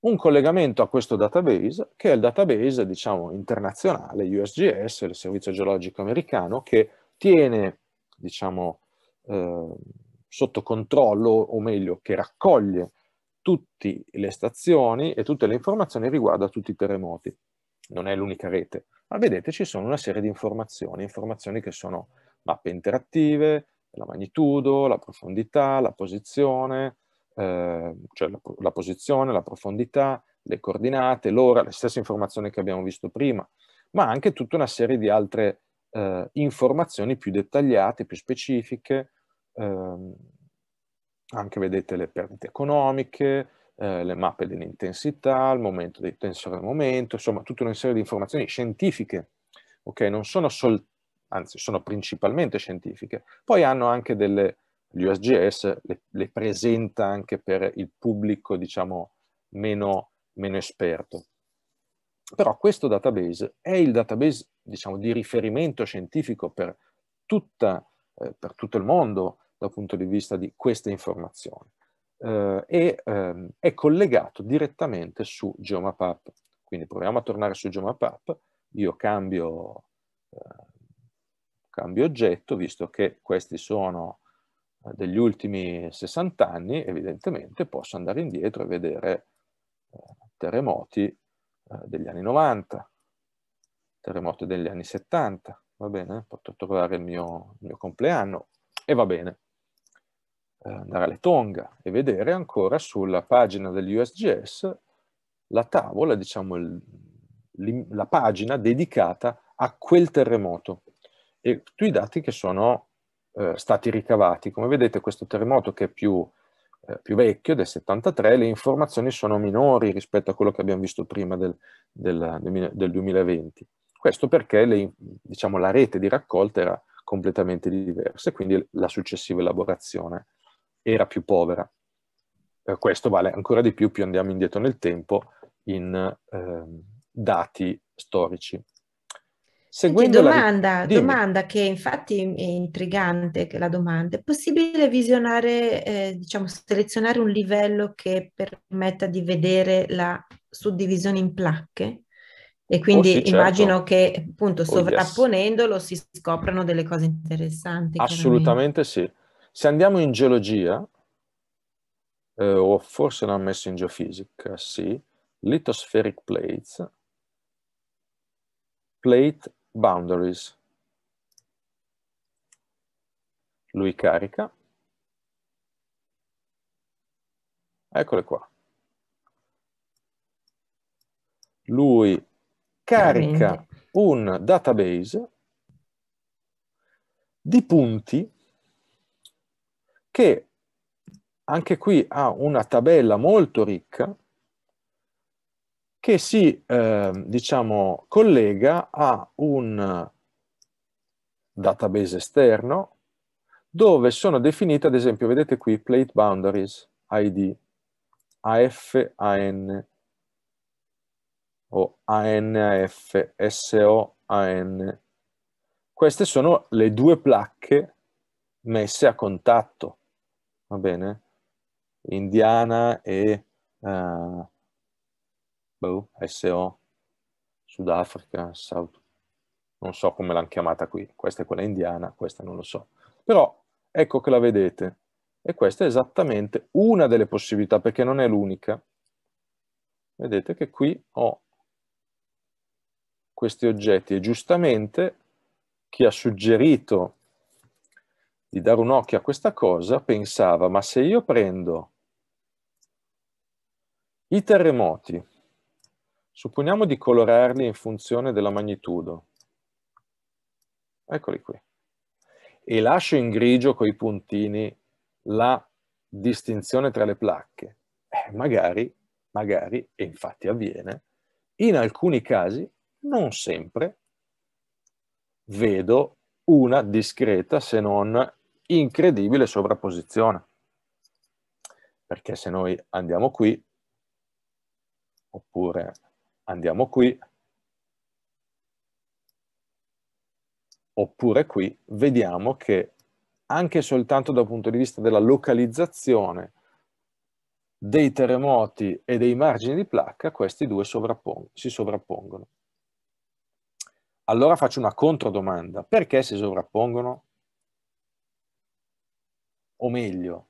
un collegamento a questo database, che è il database diciamo, internazionale, USGS, il Servizio Geologico Americano, che tiene diciamo, eh, sotto controllo, o meglio, che raccoglie tutte le stazioni e tutte le informazioni riguardo a tutti i terremoti. Non è l'unica rete, ma vedete ci sono una serie di informazioni, informazioni che sono mappe interattive, la magnitudo, la profondità, la posizione, Ehm, cioè la, la, posizione, la profondità, le coordinate, l'ora, le stesse informazioni che abbiamo visto prima, ma anche tutta una serie di altre eh, informazioni più dettagliate, più specifiche, eh, anche vedete le perdite economiche, eh, le mappe dell'intensità, il momento dei tensori al momento, insomma tutta una serie di informazioni scientifiche, ok? Non sono soltanto anzi sono principalmente scientifiche, poi hanno anche delle l'USGS le, le presenta anche per il pubblico, diciamo, meno, meno esperto. Però questo database è il database, diciamo, di riferimento scientifico per, tutta, eh, per tutto il mondo dal punto di vista di queste informazioni. Eh, e ehm, è collegato direttamente su GeoMapUp. Quindi proviamo a tornare su GeoMapUp, io cambio, eh, cambio oggetto, visto che questi sono degli ultimi 60 anni, evidentemente posso andare indietro e vedere eh, eh, terremoti degli anni 90, terremoti degli anni 70, va bene? Potrò trovare il mio, il mio compleanno e va bene. Eh, andare alle Tonga e vedere ancora sulla pagina dell'USGS la tavola, diciamo, il, la pagina dedicata a quel terremoto e tutti i dati che sono eh, stati ricavati. Come vedete questo terremoto che è più, eh, più, vecchio, del 73, le informazioni sono minori rispetto a quello che abbiamo visto prima del, del, del 2020. Questo perché le, diciamo, la rete di raccolta era completamente diversa e quindi la successiva elaborazione era più povera. Eh, questo vale ancora di più più andiamo indietro nel tempo in eh, dati storici. Seguendo domanda, la... domanda che infatti è intrigante che la domanda, è possibile visionare, eh, diciamo, selezionare un livello che permetta di vedere la suddivisione in placche? E oh, quindi oh sì, certo. immagino che appunto sovrapponendolo oh yes. si scoprano delle cose interessanti. Assolutamente sì. Se andiamo in geologia, eh, o forse l'hanno messo in geofisica, sì, lithospheric plates, plate boundaries. Lui carica. Eccole qua. Lui carica un database di punti che anche qui ha una tabella molto ricca che si eh, diciamo, collega a un database esterno dove sono definite, ad esempio, vedete qui, plate boundaries, ID, AF, AN, o ANAF, SO, AN. Queste sono le due placche messe a contatto, va bene? Indiana e... Eh, boh, SO, Sudafrica, South, non so come l'hanno chiamata qui, questa è quella indiana, questa non lo so. Però ecco che la vedete e questa è esattamente una delle possibilità perché non è l'unica. Vedete che qui ho questi oggetti e giustamente chi ha suggerito di dare un occhio a questa cosa pensava ma se io prendo i terremoti Supponiamo di colorarli in funzione della magnitudo. Eccoli qui. E lascio in grigio coi puntini la distinzione tra le placche. Eh, magari, magari, e infatti avviene, in alcuni casi, non sempre, vedo una discreta se non incredibile sovrapposizione. Perché se noi andiamo qui, oppure andiamo qui, oppure qui, vediamo che anche soltanto dal punto di vista della localizzazione dei terremoti e dei margini di placca, questi due sovrappong si sovrappongono. Allora faccio una controdomanda. Perché si sovrappongono? O meglio,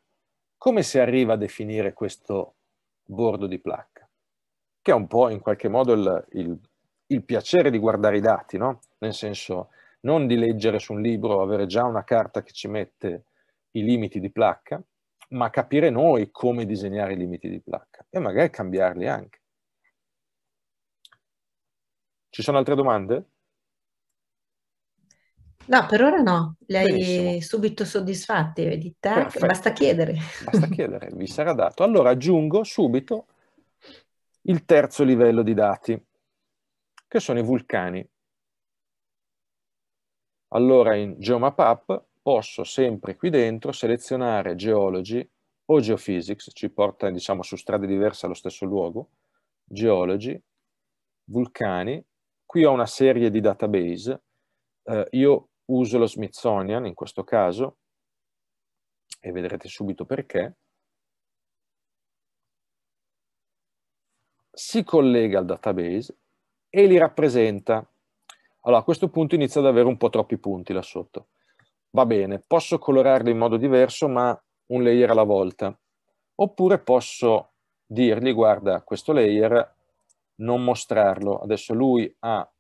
come si arriva a definire questo bordo di placca? che è un po' in qualche modo il, il, il piacere di guardare i dati, no? nel senso non di leggere su un libro, avere già una carta che ci mette i limiti di placca, ma capire noi come disegnare i limiti di placca e magari cambiarli anche. Ci sono altre domande? No, per ora no, le Benissimo. hai subito soddisfatti, vedi, tac, basta chiedere. Basta chiedere, vi sarà dato. Allora aggiungo subito il terzo livello di dati, che sono i vulcani. Allora in GeoMapUp posso sempre qui dentro selezionare Geology o Geophysics, ci porta diciamo su strade diverse allo stesso luogo, Geology, Vulcani, qui ho una serie di database, eh, io uso lo Smithsonian in questo caso, e vedrete subito perché, si collega al database e li rappresenta. Allora a questo punto inizia ad avere un po' troppi punti là sotto. Va bene, posso colorarli in modo diverso ma un layer alla volta. Oppure posso dirgli guarda questo layer non mostrarlo. Adesso lui ha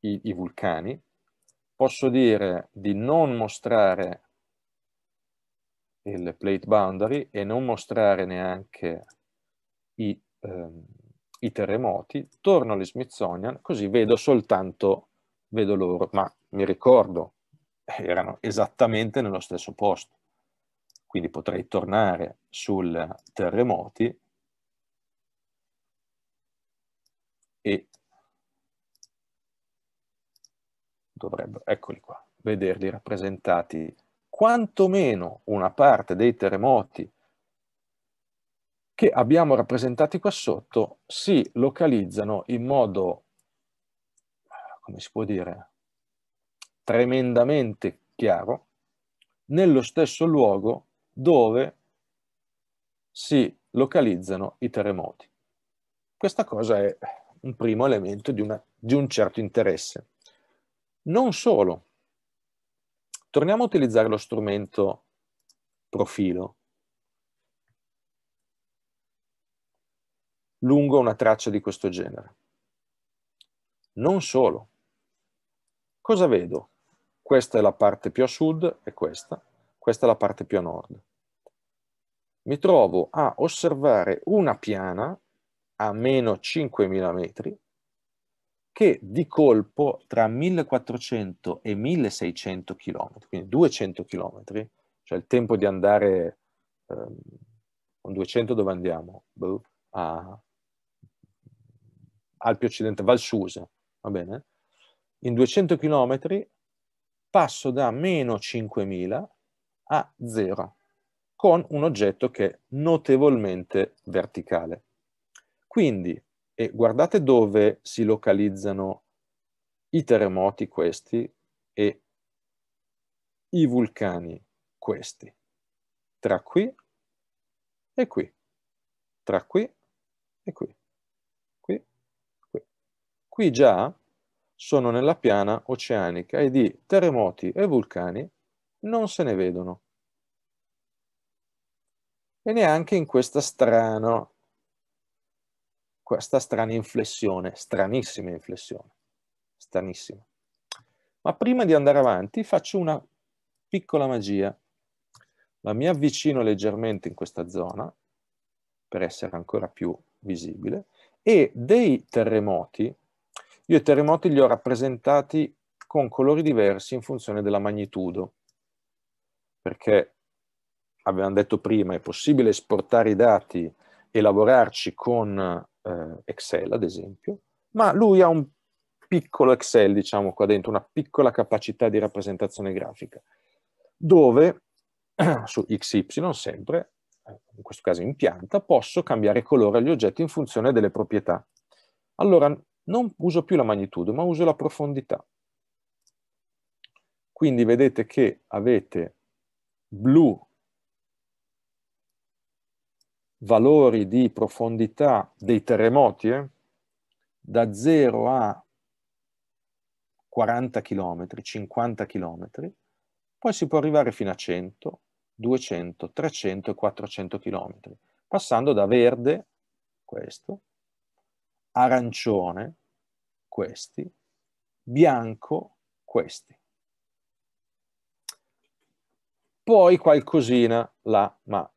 i, i vulcani. Posso dire di non mostrare il plate boundary e non mostrare neanche i ehm, i terremoti, torno alle Smithsonian, così vedo soltanto, vedo loro, ma mi ricordo, erano esattamente nello stesso posto. Quindi potrei tornare sul terremoti e dovrebbero, eccoli qua, vederli rappresentati quantomeno una parte dei terremoti che abbiamo rappresentati qua sotto si localizzano in modo, come si può dire, tremendamente chiaro, nello stesso luogo dove si localizzano i terremoti. Questa cosa è un primo elemento di, una, di un certo interesse. Non solo. Torniamo a utilizzare lo strumento profilo lungo una traccia di questo genere. Non solo. Cosa vedo? Questa è la parte più a sud e questa, questa è la parte più a nord. Mi trovo a osservare una piana a meno 5.000 metri che di colpo tra 1400 e 1600 km, quindi 200 km, cioè il tempo di andare eh, con 200 dove andiamo? Boh, a, Alpi occidentali, Valsusa, va bene? In 200 km passo da meno 5.000 a zero, con un oggetto che è notevolmente verticale. Quindi, e guardate dove si localizzano i terremoti questi e i vulcani questi, tra qui e qui, tra qui e qui. Qui già sono nella piana oceanica e di terremoti e vulcani non se ne vedono. E neanche in questa strana, questa strana inflessione, stranissima inflessione, stranissima. Ma prima di andare avanti faccio una piccola magia. La mi avvicino leggermente in questa zona, per essere ancora più visibile, e dei terremoti io i terremoti li ho rappresentati con colori diversi in funzione della magnitudo, perché avevamo detto prima è possibile esportare i dati e lavorarci con eh, Excel, ad esempio, ma lui ha un piccolo Excel, diciamo qua dentro, una piccola capacità di rappresentazione grafica, dove su XY sempre, in questo caso in pianta, posso cambiare colore agli oggetti in funzione delle proprietà. Allora non uso più la magnitudo, ma uso la profondità. Quindi vedete che avete blu valori di profondità dei terremoti eh? da 0 a 40 km, 50 km, poi si può arrivare fino a 100, 200, 300 e 400 km, passando da verde, questo, arancione questi, bianco questi. Poi qualcosina là, ma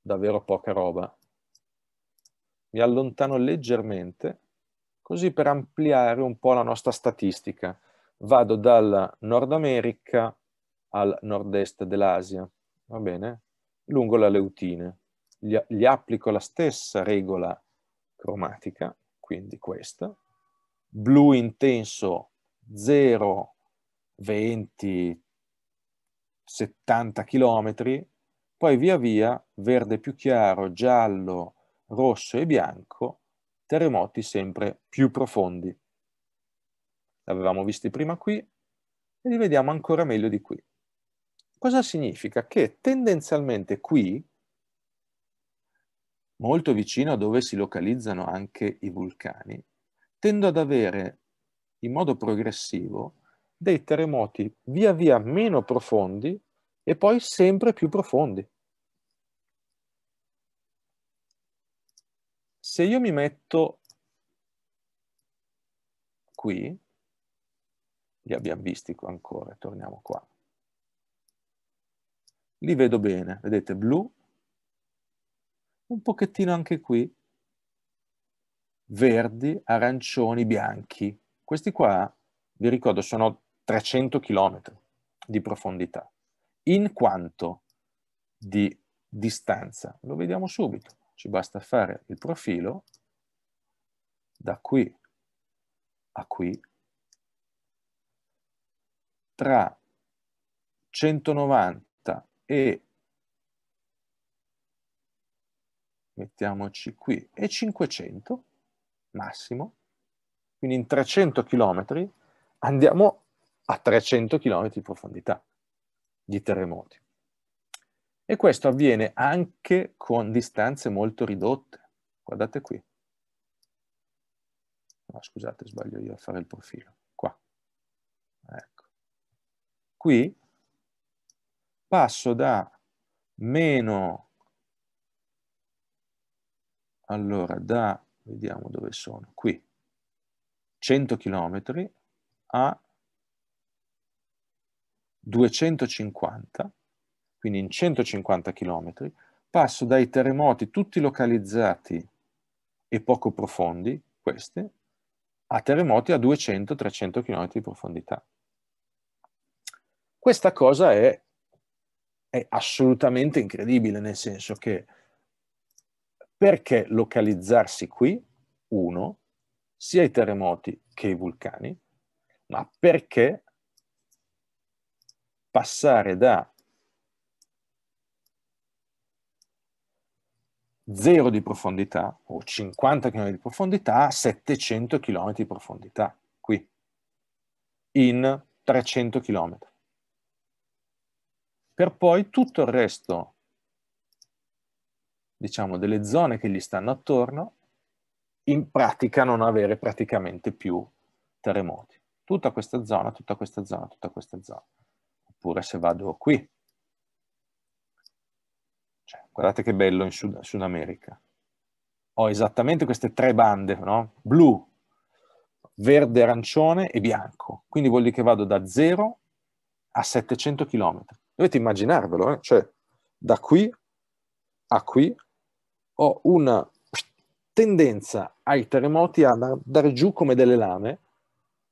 davvero poca roba. Mi allontano leggermente, così per ampliare un po' la nostra statistica. Vado dal Nord America al nord-est dell'Asia, va bene? Lungo la Leutine. Gli, gli applico la stessa regola cromatica quindi questa, blu intenso 0, 20, 70 km, poi via via verde più chiaro, giallo, rosso e bianco, terremoti sempre più profondi. L'avevamo visti prima qui e li vediamo ancora meglio di qui. Cosa significa? Che tendenzialmente qui molto vicino a dove si localizzano anche i vulcani, tendo ad avere in modo progressivo dei terremoti via via meno profondi e poi sempre più profondi. Se io mi metto qui, li abbiamo visti ancora, torniamo qua, li vedo bene, vedete blu un pochettino anche qui, verdi, arancioni, bianchi. Questi qua, vi ricordo, sono 300 km di profondità. In quanto di distanza? Lo vediamo subito. Ci basta fare il profilo da qui a qui tra 190 e mettiamoci qui, e 500 massimo, quindi in 300 km andiamo a 300 km di profondità di terremoti. E questo avviene anche con distanze molto ridotte. Guardate qui. No, scusate, sbaglio io a fare il profilo. Qua. Ecco. Qui passo da meno allora, da, vediamo dove sono, qui, 100 km a 250, quindi in 150 km, passo dai terremoti tutti localizzati e poco profondi, questi, a terremoti a 200-300 km di profondità. Questa cosa è, è assolutamente incredibile, nel senso che perché localizzarsi qui, uno, sia i terremoti che i vulcani, ma perché passare da zero di profondità o 50 km di profondità a 700 km di profondità qui in 300 km per poi tutto il resto diciamo, delle zone che gli stanno attorno, in pratica non avere praticamente più terremoti. Tutta questa zona, tutta questa zona, tutta questa zona. Oppure se vado qui, cioè, guardate che bello in Sud, Sud, America. Ho esattamente queste tre bande, no? blu, verde, arancione e bianco. Quindi vuol dire che vado da 0 a 700 km. Dovete immaginarvelo, eh? cioè da qui a qui ho una tendenza ai terremoti a andare giù come delle lame,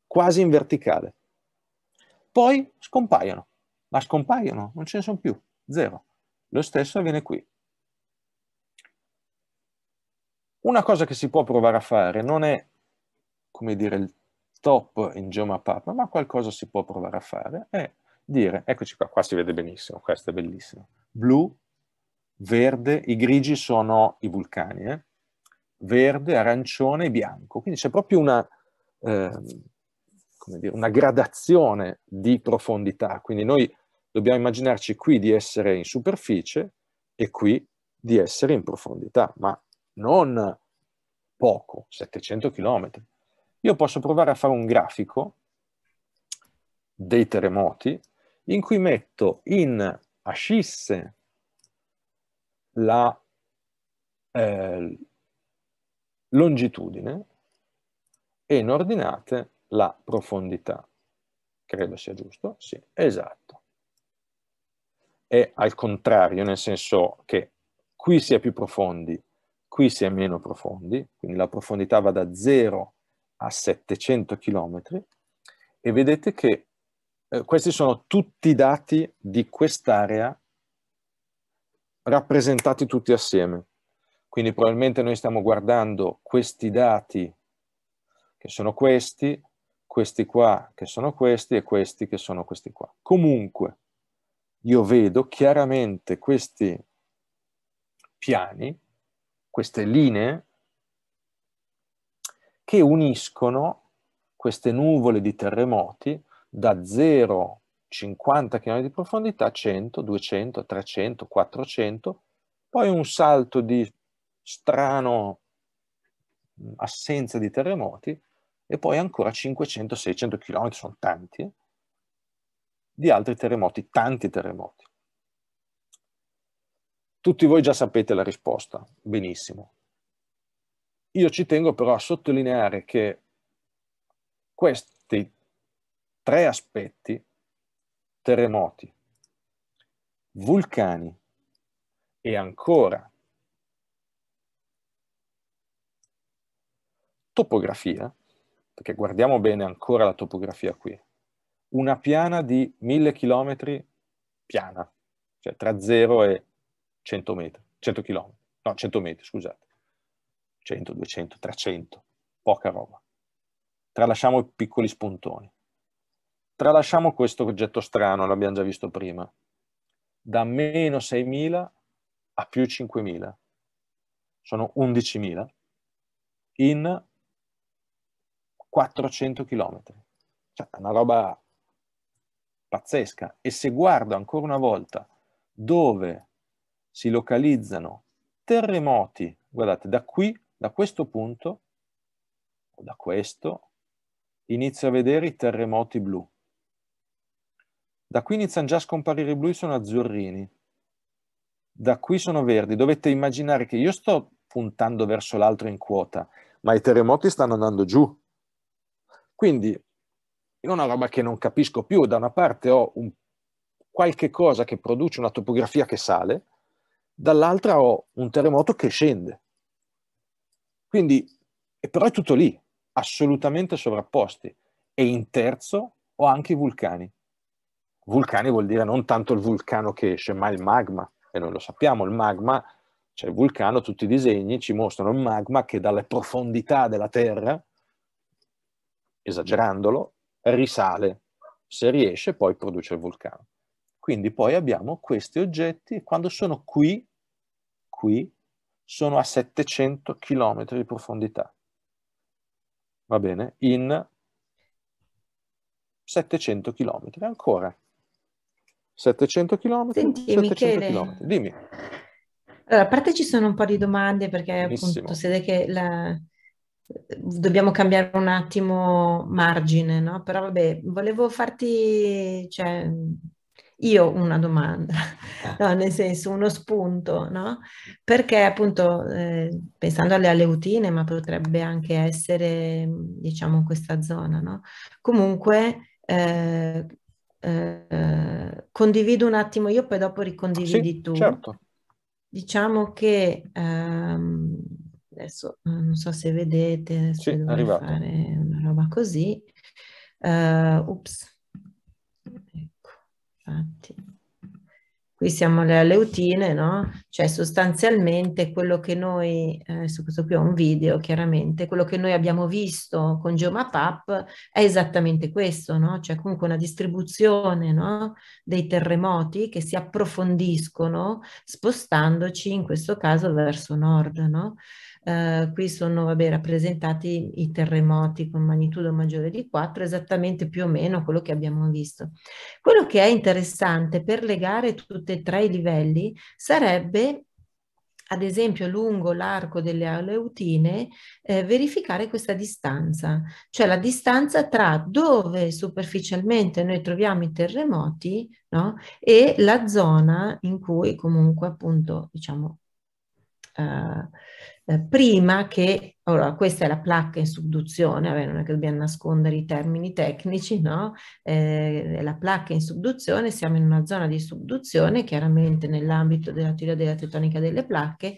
quasi in verticale. Poi scompaiono, ma scompaiono, non ce ne sono più, zero. Lo stesso avviene qui. Una cosa che si può provare a fare non è, come dire, il top in Geomapapa, ma qualcosa si può provare a fare, è dire, eccoci qua, qua si vede benissimo, questo è bellissimo, blu verde, i grigi sono i vulcani, eh? verde, arancione e bianco. Quindi c'è proprio una, eh, dire, una gradazione di profondità. Quindi noi dobbiamo immaginarci qui di essere in superficie e qui di essere in profondità, ma non poco, 700 km. Io posso provare a fare un grafico dei terremoti in cui metto in ascisse la eh, longitudine e in ordinate la profondità. Credo sia giusto, sì, esatto. È al contrario, nel senso che qui si è più profondi, qui si è meno profondi, quindi la profondità va da 0 a 700 km e vedete che eh, questi sono tutti i dati di quest'area rappresentati tutti assieme. Quindi probabilmente noi stiamo guardando questi dati che sono questi, questi qua che sono questi e questi che sono questi qua. Comunque io vedo chiaramente questi piani, queste linee che uniscono queste nuvole di terremoti da 0 50 km di profondità, 100, 200, 300, 400, poi un salto di strano assenza di terremoti e poi ancora 500-600 km, sono tanti, eh, di altri terremoti, tanti terremoti. Tutti voi già sapete la risposta, benissimo. Io ci tengo però a sottolineare che questi tre aspetti terremoti, vulcani e ancora topografia, perché guardiamo bene ancora la topografia qui, una piana di mille chilometri piana, cioè tra 0 e 100 metri, 100 chilometri, no 100 metri scusate, 100, 200, 300, poca roba. Tralasciamo i piccoli spuntoni. Tralasciamo questo oggetto strano, l'abbiamo già visto prima. Da meno 6.000 a più 5.000. Sono 11.000 in 400 km. Cioè, una roba pazzesca. E se guardo ancora una volta dove si localizzano terremoti, guardate, da qui, da questo punto, o da questo, inizio a vedere i terremoti blu da qui iniziano già a scomparire i blu, sono azzurrini. Da qui sono verdi. Dovete immaginare che io sto puntando verso l'altro in quota, ma i terremoti stanno andando giù. Quindi è una roba che non capisco più. Da una parte ho un, qualche cosa che produce una topografia che sale, dall'altra ho un terremoto che scende. Quindi, però è tutto lì, assolutamente sovrapposti. E in terzo ho anche i vulcani vulcani vuol dire non tanto il vulcano che esce, ma il magma, e noi lo sappiamo, il magma, cioè il vulcano, tutti i disegni ci mostrano il magma che dalle profondità della Terra, esagerandolo, risale, se riesce poi produce il vulcano. Quindi poi abbiamo questi oggetti, quando sono qui, qui, sono a 700 km di profondità. Va bene? In 700 km ancora 700 km? Senti, 700 km. Dimmi. Allora, a parte ci sono un po' di domande perché Benissimo. appunto si vede che la... dobbiamo cambiare un attimo margine, no? Però vabbè, volevo farti, cioè, io una domanda, no, nel senso uno spunto, no? Perché appunto eh, pensando alle aleutine, ma potrebbe anche essere diciamo questa zona, no? Comunque eh, eh, condivido un attimo io, poi dopo ricondividi sì, tu. Certo. Diciamo che ehm, adesso eh, non so se vedete, se sì, fare una roba così. Uh, ups, ecco, infatti qui siamo alle aleutine, no? Cioè sostanzialmente quello che noi, eh, questo qui è un video chiaramente, quello che noi abbiamo visto con Geomapap è esattamente questo, no? Cioè comunque una distribuzione no? dei terremoti che si approfondiscono spostandoci in questo caso verso nord, no? Eh, qui sono vabbè, rappresentati i terremoti con magnitudo maggiore di 4, esattamente più o meno quello che abbiamo visto. Quello che è interessante per legare tutti e tre i livelli sarebbe ad esempio lungo l'arco delle aleutine, eh, verificare questa distanza, cioè la distanza tra dove superficialmente noi troviamo i terremoti no? e la zona in cui comunque appunto diciamo eh, eh, prima che, allora questa è la placca in subduzione, vabbè, non è che dobbiamo nascondere i termini tecnici, no? Eh, la placca in subduzione, siamo in una zona di subduzione, chiaramente nell'ambito della teoria della tettonica delle placche,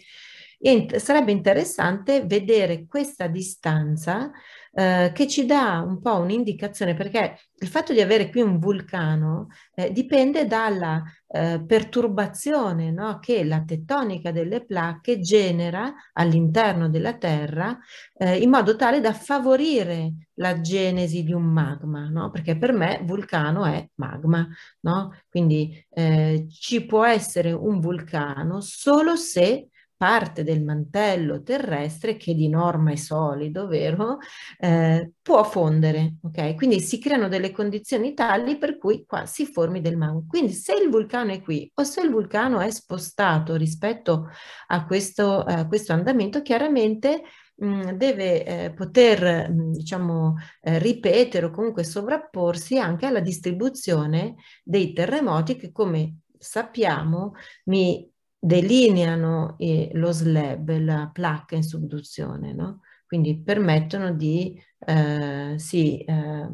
e sarebbe interessante vedere questa distanza eh, che ci dà un po' un'indicazione, perché il fatto di avere qui un vulcano eh, dipende dalla eh, perturbazione no? che la tettonica delle placche genera all'interno della Terra eh, in modo tale da favorire la genesi di un magma, no? perché per me vulcano è magma, no? quindi eh, ci può essere un vulcano solo se parte del mantello terrestre che di norma è solido, vero? Eh, può fondere, ok? Quindi si creano delle condizioni tali per cui qua si formi del magma. Quindi se il vulcano è qui o se il vulcano è spostato rispetto a questo, a questo andamento, chiaramente mm, deve eh, poter mm, diciamo eh, ripetere o comunque sovrapporsi anche alla distribuzione dei terremoti che come sappiamo mi delineano eh, lo slab, la placca in subduzione, no? quindi permettono di eh, sì, eh,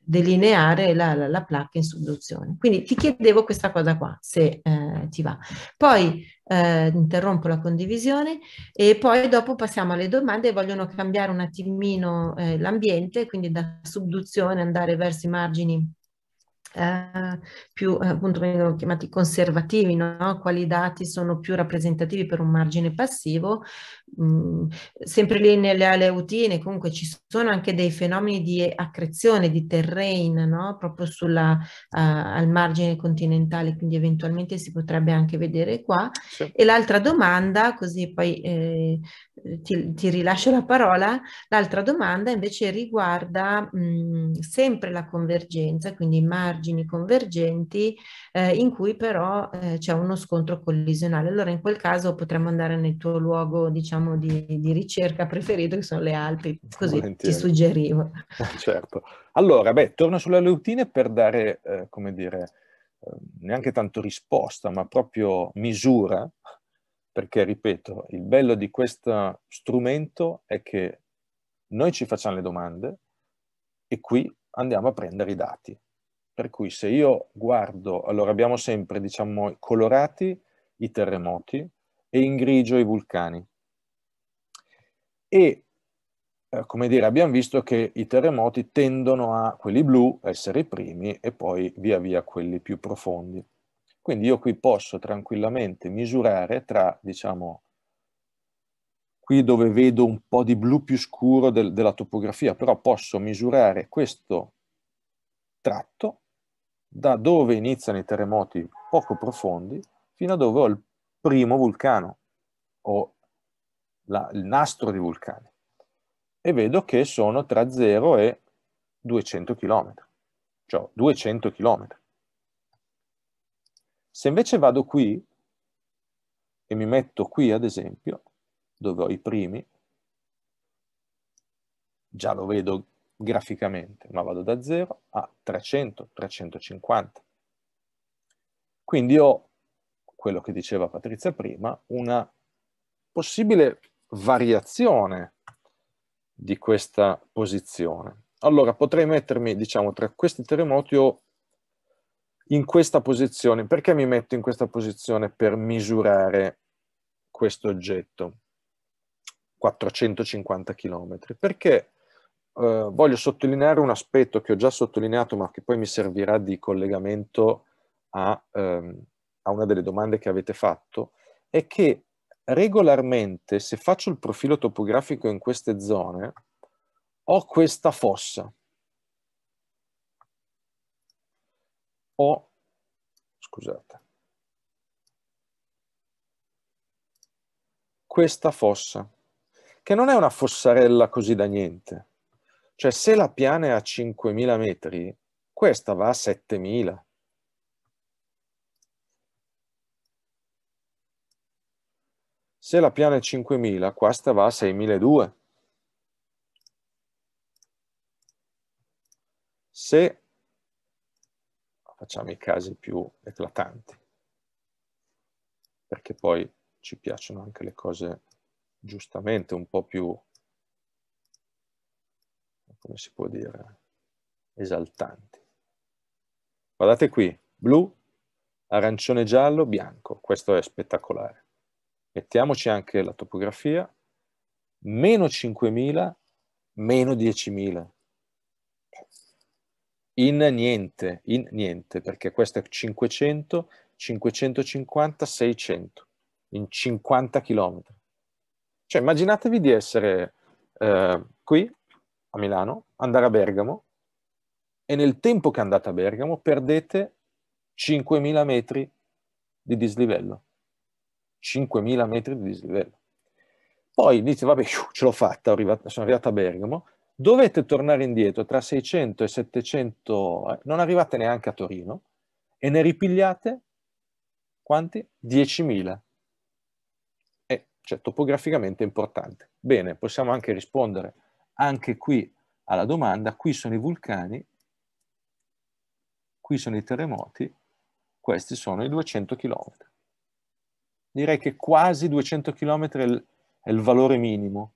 delineare la, la, la, placca in subduzione. Quindi ti chiedevo questa cosa qua, se eh, ti va. Poi eh, interrompo la condivisione e poi dopo passiamo alle domande, vogliono cambiare un attimino eh, l'ambiente, quindi da subduzione andare verso i margini eh, più, appunto vengono chiamati conservativi, no? quali dati sono più rappresentativi per un margine passivo, Mm, sempre lì nelle Aleutine comunque ci sono anche dei fenomeni di accrezione di terrain no? proprio sulla, uh, al margine continentale, quindi eventualmente si potrebbe anche vedere qua. Sì. E l'altra domanda, così poi eh, ti, ti, rilascio la parola, l'altra domanda invece riguarda mh, mm, sempre la convergenza, quindi i margini convergenti eh, in cui però eh, c'è uno scontro collisionale. Allora in quel caso potremmo andare nel tuo luogo, diciamo, diciamo, di, di, ricerca preferito che sono le Alpi, così Volentieri. ti suggerivo. Eh, certo. Allora, beh, torno sulle Aleutine per dare, eh, come dire, eh, neanche tanto risposta, ma proprio misura, perché, ripeto, il bello di questo strumento è che noi ci facciamo le domande e qui andiamo a prendere i dati. Per cui se io guardo, allora abbiamo sempre, diciamo, colorati i terremoti e in grigio i vulcani e eh, come dire, abbiamo visto che i terremoti tendono a quelli blu essere i primi e poi via via quelli più profondi. Quindi io qui posso tranquillamente misurare tra, diciamo, qui dove vedo un po' di blu più scuro del, della topografia, però posso misurare questo tratto da dove iniziano i terremoti poco profondi fino a dove ho il primo vulcano o la, il nastro di vulcani e vedo che sono tra 0 e 200 km, cioè 200 km. Se invece vado qui e mi metto qui ad esempio, dove ho i primi, già lo vedo graficamente, ma vado da 0 a 300, 350. Quindi ho, quello che diceva Patrizia prima, una possibile variazione di questa posizione. Allora potrei mettermi, diciamo, tra questi terremoti o in questa posizione. Perché mi metto in questa posizione per misurare questo oggetto? 450 km. Perché eh, voglio sottolineare un aspetto che ho già sottolineato, ma che poi mi servirà di collegamento a, ehm, a una delle domande che avete fatto, è che regolarmente se faccio il profilo topografico in queste zone ho questa fossa. Ho, scusate, questa fossa, che non è una fossarella così da niente. Cioè se la piana è a 5.000 metri, questa va a 7.000. Se la piana è 5.000, questa va a 6.200. Se facciamo i casi più eclatanti, perché poi ci piacciono anche le cose giustamente un po' più, come si può dire, esaltanti. Guardate qui, blu, arancione giallo, bianco, questo è spettacolare. Mettiamoci anche la topografia, meno 5.000, meno 10.000. In niente, in niente, perché questo è 500, 550, 600, in 50 chilometri. Cioè immaginatevi di essere eh, qui, a Milano, andare a Bergamo, e nel tempo che andate a Bergamo perdete 5.000 metri di dislivello. 5.000 metri di dislivello. Poi dice, vabbè, ce l'ho fatta, sono arrivato a Bergamo, dovete tornare indietro tra 600 e 700, eh, non arrivate neanche a Torino, e ne ripigliate quanti? 10.000. È cioè, topograficamente importante. Bene, possiamo anche rispondere anche qui alla domanda, qui sono i vulcani, qui sono i terremoti, questi sono i 200 chilometri direi che quasi 200 km è il, valore minimo.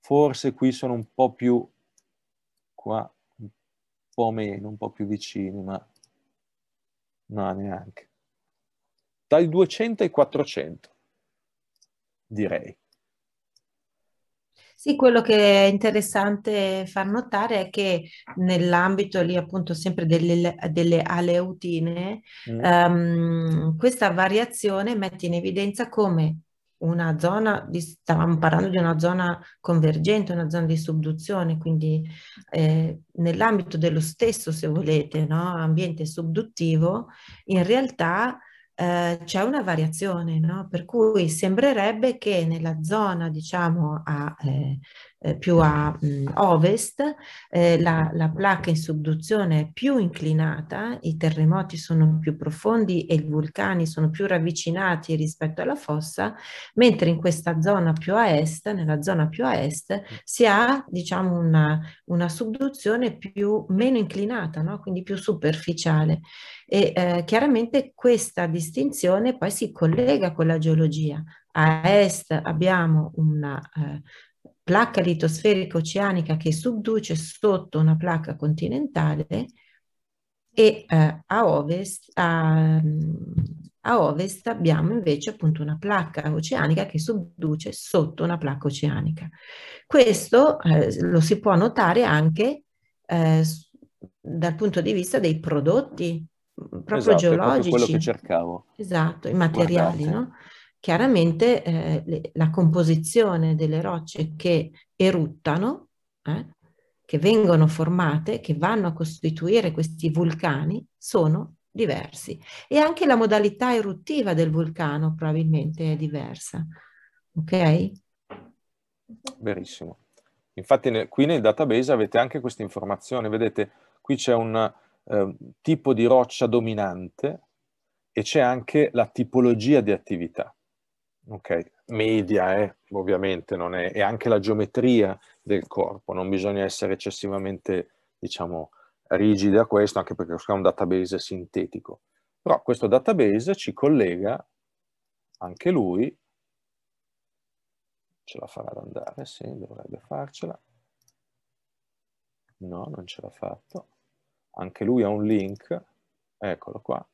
Forse qui sono un po' più, qua un po' meno, un po' più vicini, ma no, neanche. Dal 200 ai 400, direi. Sì, quello che è interessante far notare è che nell'ambito lì appunto sempre delle, delle aleutine, mm. um, questa variazione mette in evidenza come una zona, di, stavamo parlando di una zona convergente, una zona di subduzione, quindi eh, nell'ambito dello stesso, se volete, no? ambiente subduttivo, in realtà eh, c'è una variazione, no? per cui sembrerebbe che nella zona diciamo a eh, eh, più a mh, ovest, eh, la, la, placca in subduzione è più inclinata, i terremoti sono più profondi e i vulcani sono più ravvicinati rispetto alla fossa, mentre in questa zona più a est, nella zona più a est, si ha diciamo una, una subduzione più, meno inclinata, no? quindi più superficiale. E eh, chiaramente questa distinzione poi si collega con la geologia, a est abbiamo una, eh, placca litosferica oceanica che subduce sotto una placca continentale e eh, a, ovest, a, a ovest abbiamo invece appunto una placca oceanica che subduce sotto una placca oceanica. Questo eh, lo si può notare anche eh, dal punto di vista dei prodotti mm, proprio esatto, geologici. È proprio quello che cercavo. Esatto, i materiali, Guardate. no? chiaramente eh, le, la composizione delle rocce che eruttano, eh, che vengono formate, che vanno a costituire questi vulcani, sono diversi. E anche la modalità eruttiva del vulcano probabilmente è diversa. Ok? Verissimo. Infatti nel, qui nel database avete anche questa informazione, vedete qui c'è un eh, tipo di roccia dominante e c'è anche la tipologia di attività ok, media eh, ovviamente, non è, e anche la geometria del corpo, non bisogna essere eccessivamente, diciamo, rigidi a questo, anche perché è un database sintetico. Però questo database ci collega, anche lui, ce la farà ad andare, sì, dovrebbe farcela. No, non ce l'ha fatto. Anche lui ha un link, eccolo qua.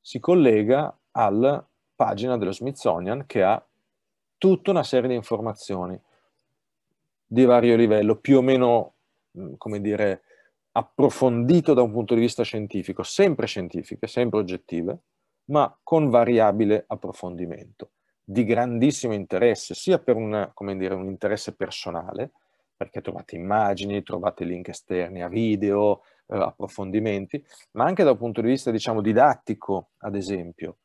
Si collega alla pagina dello Smithsonian che ha tutta una serie di informazioni di vario livello, più o meno, mm, come dire, approfondito da un punto di vista scientifico, sempre scientifiche, sempre oggettive, ma con variabile approfondimento, di grandissimo interesse, sia per una, dire, un interesse personale, perché trovate immagini, trovate link esterni a video, eh, approfondimenti, ma anche da un punto di vista, diciamo, didattico, ad esempio,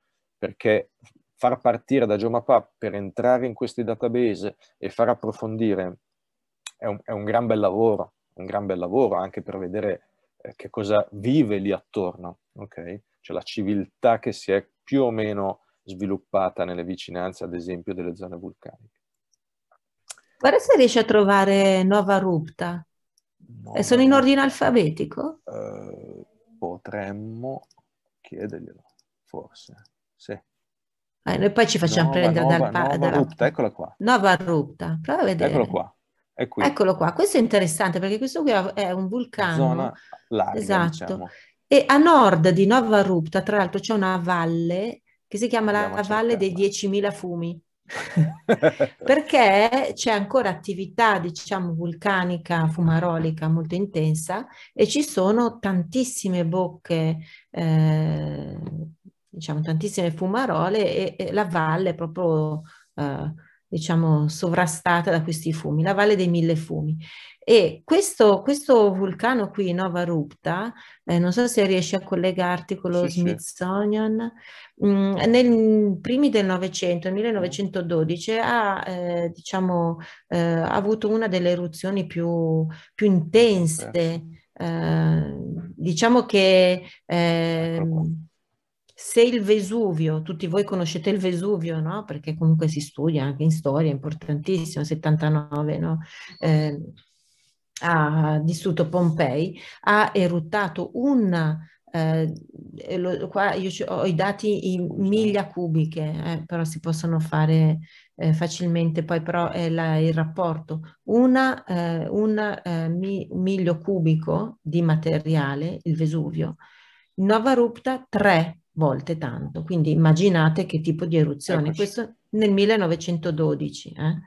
perché far partire da Geomappa per entrare in questi database e far approfondire è un, è un gran bel lavoro, un gran bel lavoro anche per vedere eh, che cosa vive lì attorno, ok? Cioè la civiltà che si è più o meno sviluppata nelle vicinanze, ad esempio, delle zone vulcaniche. Guarda se riesci a trovare Nova Rupta. No, sono in ordine alfabetico? Eh, potremmo chiederglielo, forse. Sì. Eh, noi poi ci facciamo nuova, prendere nuova, dal pa- nuova rupta, eccola qua. Nuova rupta, prova a vedere. Eccolo qua. Eccolo qua, questo è interessante perché questo qui è un vulcano. Zona larga, esatto. Diciamo. E a nord di Nova Rupta, tra l'altro, c'è una valle che si chiama Andiamo la Valle dei 10.000 Fumi, perché c'è ancora attività, diciamo, vulcanica, fumarolica molto intensa e ci sono tantissime bocche eh, diciamo, tantissime fumarole e, e la valle è proprio, eh, diciamo, sovrastata da questi fumi, la valle dei mille fumi. E questo, questo vulcano qui, Nova Rupta, eh, non so se riesci a collegarti con lo sì, Smithsonian, sì. Mh, mm, nei primi del Novecento, nel 1912, ha eh, diciamo, eh, avuto una delle eruzioni più, più intense. Eh, diciamo che se il Vesuvio, tutti voi conoscete il Vesuvio, no? perché comunque si studia anche in storia, è importantissimo, 79, no? eh, ha distrutto Pompei, ha eruttato un... Eh, qua io ho i dati in miglia cubiche, eh, però si possono fare eh, facilmente, poi però è la, il rapporto, una, eh, un eh, mi, miglio cubico di materiale, il Vesuvio, Nova Rupta 3 volte tanto. Quindi immaginate che tipo di eh, eruzione. Eccoci. Questo nel 1912, eh?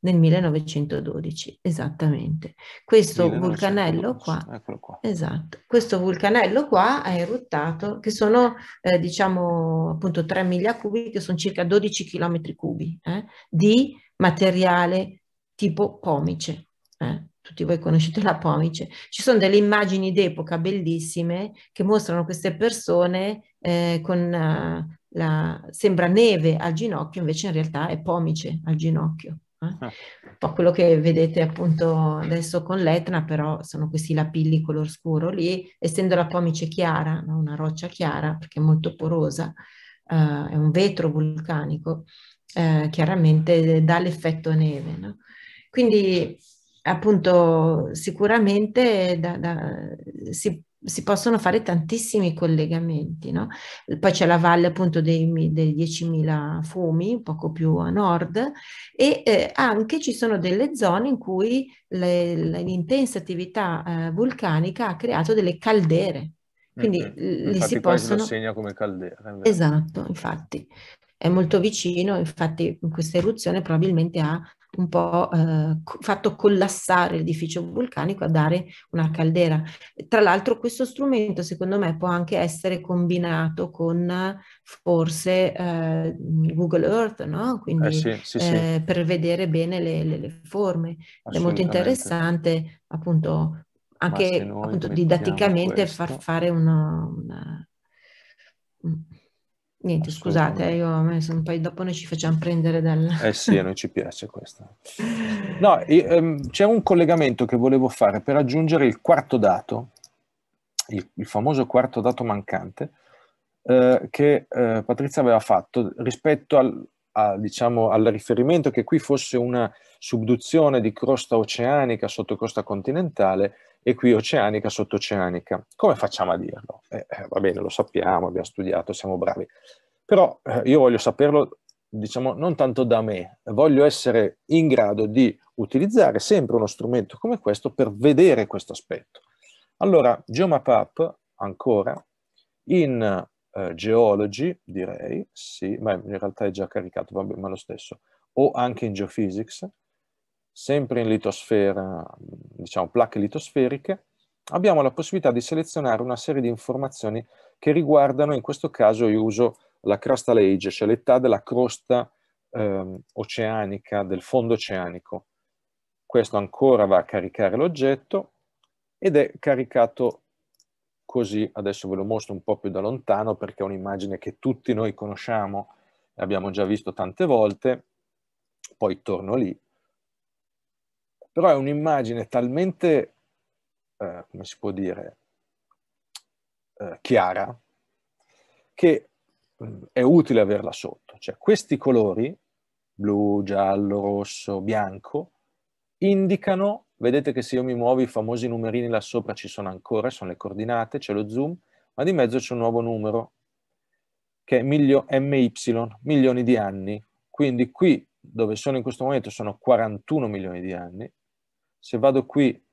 nel 1912, esattamente. Questo 1912. vulcanello qua, qua, Esatto, questo vulcanello qua ha eruttato, che sono eh, diciamo appunto 3 miglia cubi, che sono circa 12 chilometri cubi eh? di materiale tipo pomice. Eh? tutti voi conoscete la pomice, ci sono delle immagini d'epoca bellissime che mostrano queste persone eh, con eh, la, sembra neve al ginocchio, invece in realtà è pomice al ginocchio. Eh. Ah. Un po' quello che vedete appunto adesso con l'Etna, però sono questi lapilli color scuro lì, essendo la pomice chiara, no? una roccia chiara perché è molto porosa, eh, è un vetro vulcanico, eh, chiaramente dà l'effetto neve. No? Quindi appunto sicuramente da, da, si si possono fare tantissimi collegamenti, no? Poi c'è la valle appunto dei, dei 10.000 fumi, poco più a nord, e eh, anche ci sono delle zone in cui l'intensa attività eh, vulcanica ha creato delle caldere. Quindi mm -hmm. li si possono... lo segna come caldera. Esatto, infatti. È molto vicino, infatti questa eruzione probabilmente ha un po' eh, fatto collassare l'edificio vulcanico a dare una caldera. Tra l'altro questo strumento secondo me può anche essere combinato con forse eh, Google Earth, no? Quindi eh sì, sì, sì. Eh, per vedere bene le, le, le forme. È molto interessante appunto anche appunto, didatticamente questo. far fare una, una Niente, scusate, eh, io sono, poi dopo noi ci facciamo prendere dal... Eh sì, a noi ci piace questo. No, e, ehm, c'è un collegamento che volevo fare per aggiungere il quarto dato, il, il famoso quarto dato mancante, eh, che eh, Patrizia aveva fatto rispetto al, a, diciamo, al riferimento che qui fosse una subduzione di crosta oceanica sotto crosta continentale e qui oceanica, sottoceanica. Come facciamo a dirlo? Eh, eh, va bene, lo sappiamo, abbiamo studiato, siamo bravi. Però eh, io voglio saperlo, diciamo, non tanto da me, voglio essere in grado di utilizzare sempre uno strumento come questo per vedere questo aspetto. Allora, GeoMapUp, ancora, in eh, Geology, direi, sì, ma in realtà è già caricato, vabbè, ma lo stesso, o anche in Geophysics, sempre in litosfera, diciamo placche litosferiche, abbiamo la possibilità di selezionare una serie di informazioni che riguardano, in questo caso io uso la crustal age, cioè l'età della crosta eh, oceanica, del fondo oceanico. Questo ancora va a caricare l'oggetto ed è caricato così, adesso ve lo mostro un po' più da lontano perché è un'immagine che tutti noi conosciamo, e abbiamo già visto tante volte, poi torno lì però è un'immagine talmente, eh, come si può dire, eh, chiara, che mm, è utile averla sotto. Cioè questi colori, blu, giallo, rosso, bianco, indicano, vedete che se io mi muovo i famosi numerini là sopra ci sono ancora, sono le coordinate, c'è lo zoom, ma di mezzo c'è un nuovo numero, che è milio, MY, milioni di anni. Quindi qui, dove sono in questo momento, sono 41 milioni di anni, se vado qui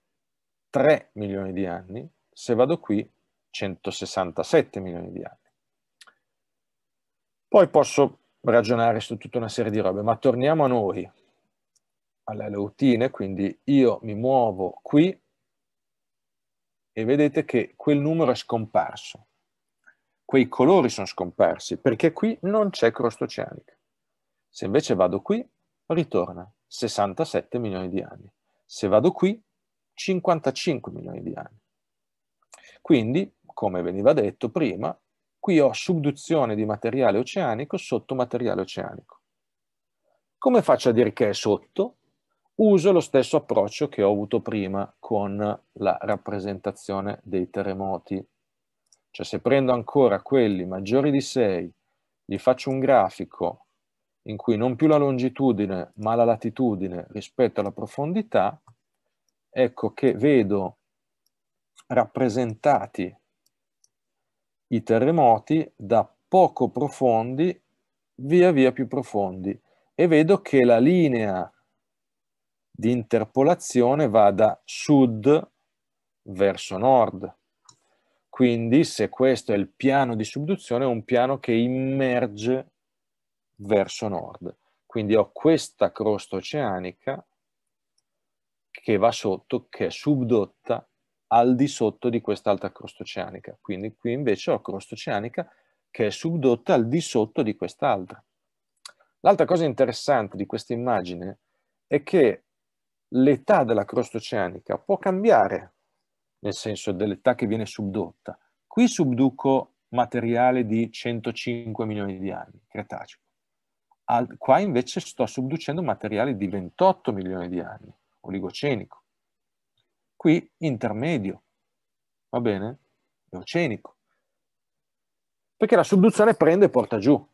3 milioni di anni, se vado qui 167 milioni di anni. Poi posso ragionare su tutta una serie di robe, ma torniamo a noi, alle aleutine, quindi io mi muovo qui e vedete che quel numero è scomparso, quei colori sono scomparsi, perché qui non c'è crosta oceanica. Se invece vado qui, ritorna 67 milioni di anni. Se vado qui, 55 milioni di anni. Quindi, come veniva detto prima, qui ho subduzione di materiale oceanico sotto materiale oceanico. Come faccio a dire che è sotto? Uso lo stesso approccio che ho avuto prima con la rappresentazione dei terremoti. Cioè se prendo ancora quelli maggiori di 6, gli faccio un grafico in cui non più la longitudine ma la latitudine rispetto alla profondità, ecco che vedo rappresentati i terremoti da poco profondi via via più profondi e vedo che la linea di interpolazione va da sud verso nord. Quindi se questo è il piano di subduzione è un piano che immerge verso nord. Quindi ho questa crosta oceanica che va sotto, che è subdotta al di sotto di quest'altra crosta oceanica. Quindi qui invece ho crosta oceanica che è subdotta al di sotto di quest'altra. L'altra cosa interessante di questa immagine è che l'età della crosta oceanica può cambiare, nel senso dell'età che viene subdotta. Qui subduco materiale di 105 milioni di anni, cretaceo. Al, qua invece sto subducendo materiale di 28 milioni di anni, oligocenico. Qui intermedio, va bene? Eocenico. Perché la subduzione prende e porta giù,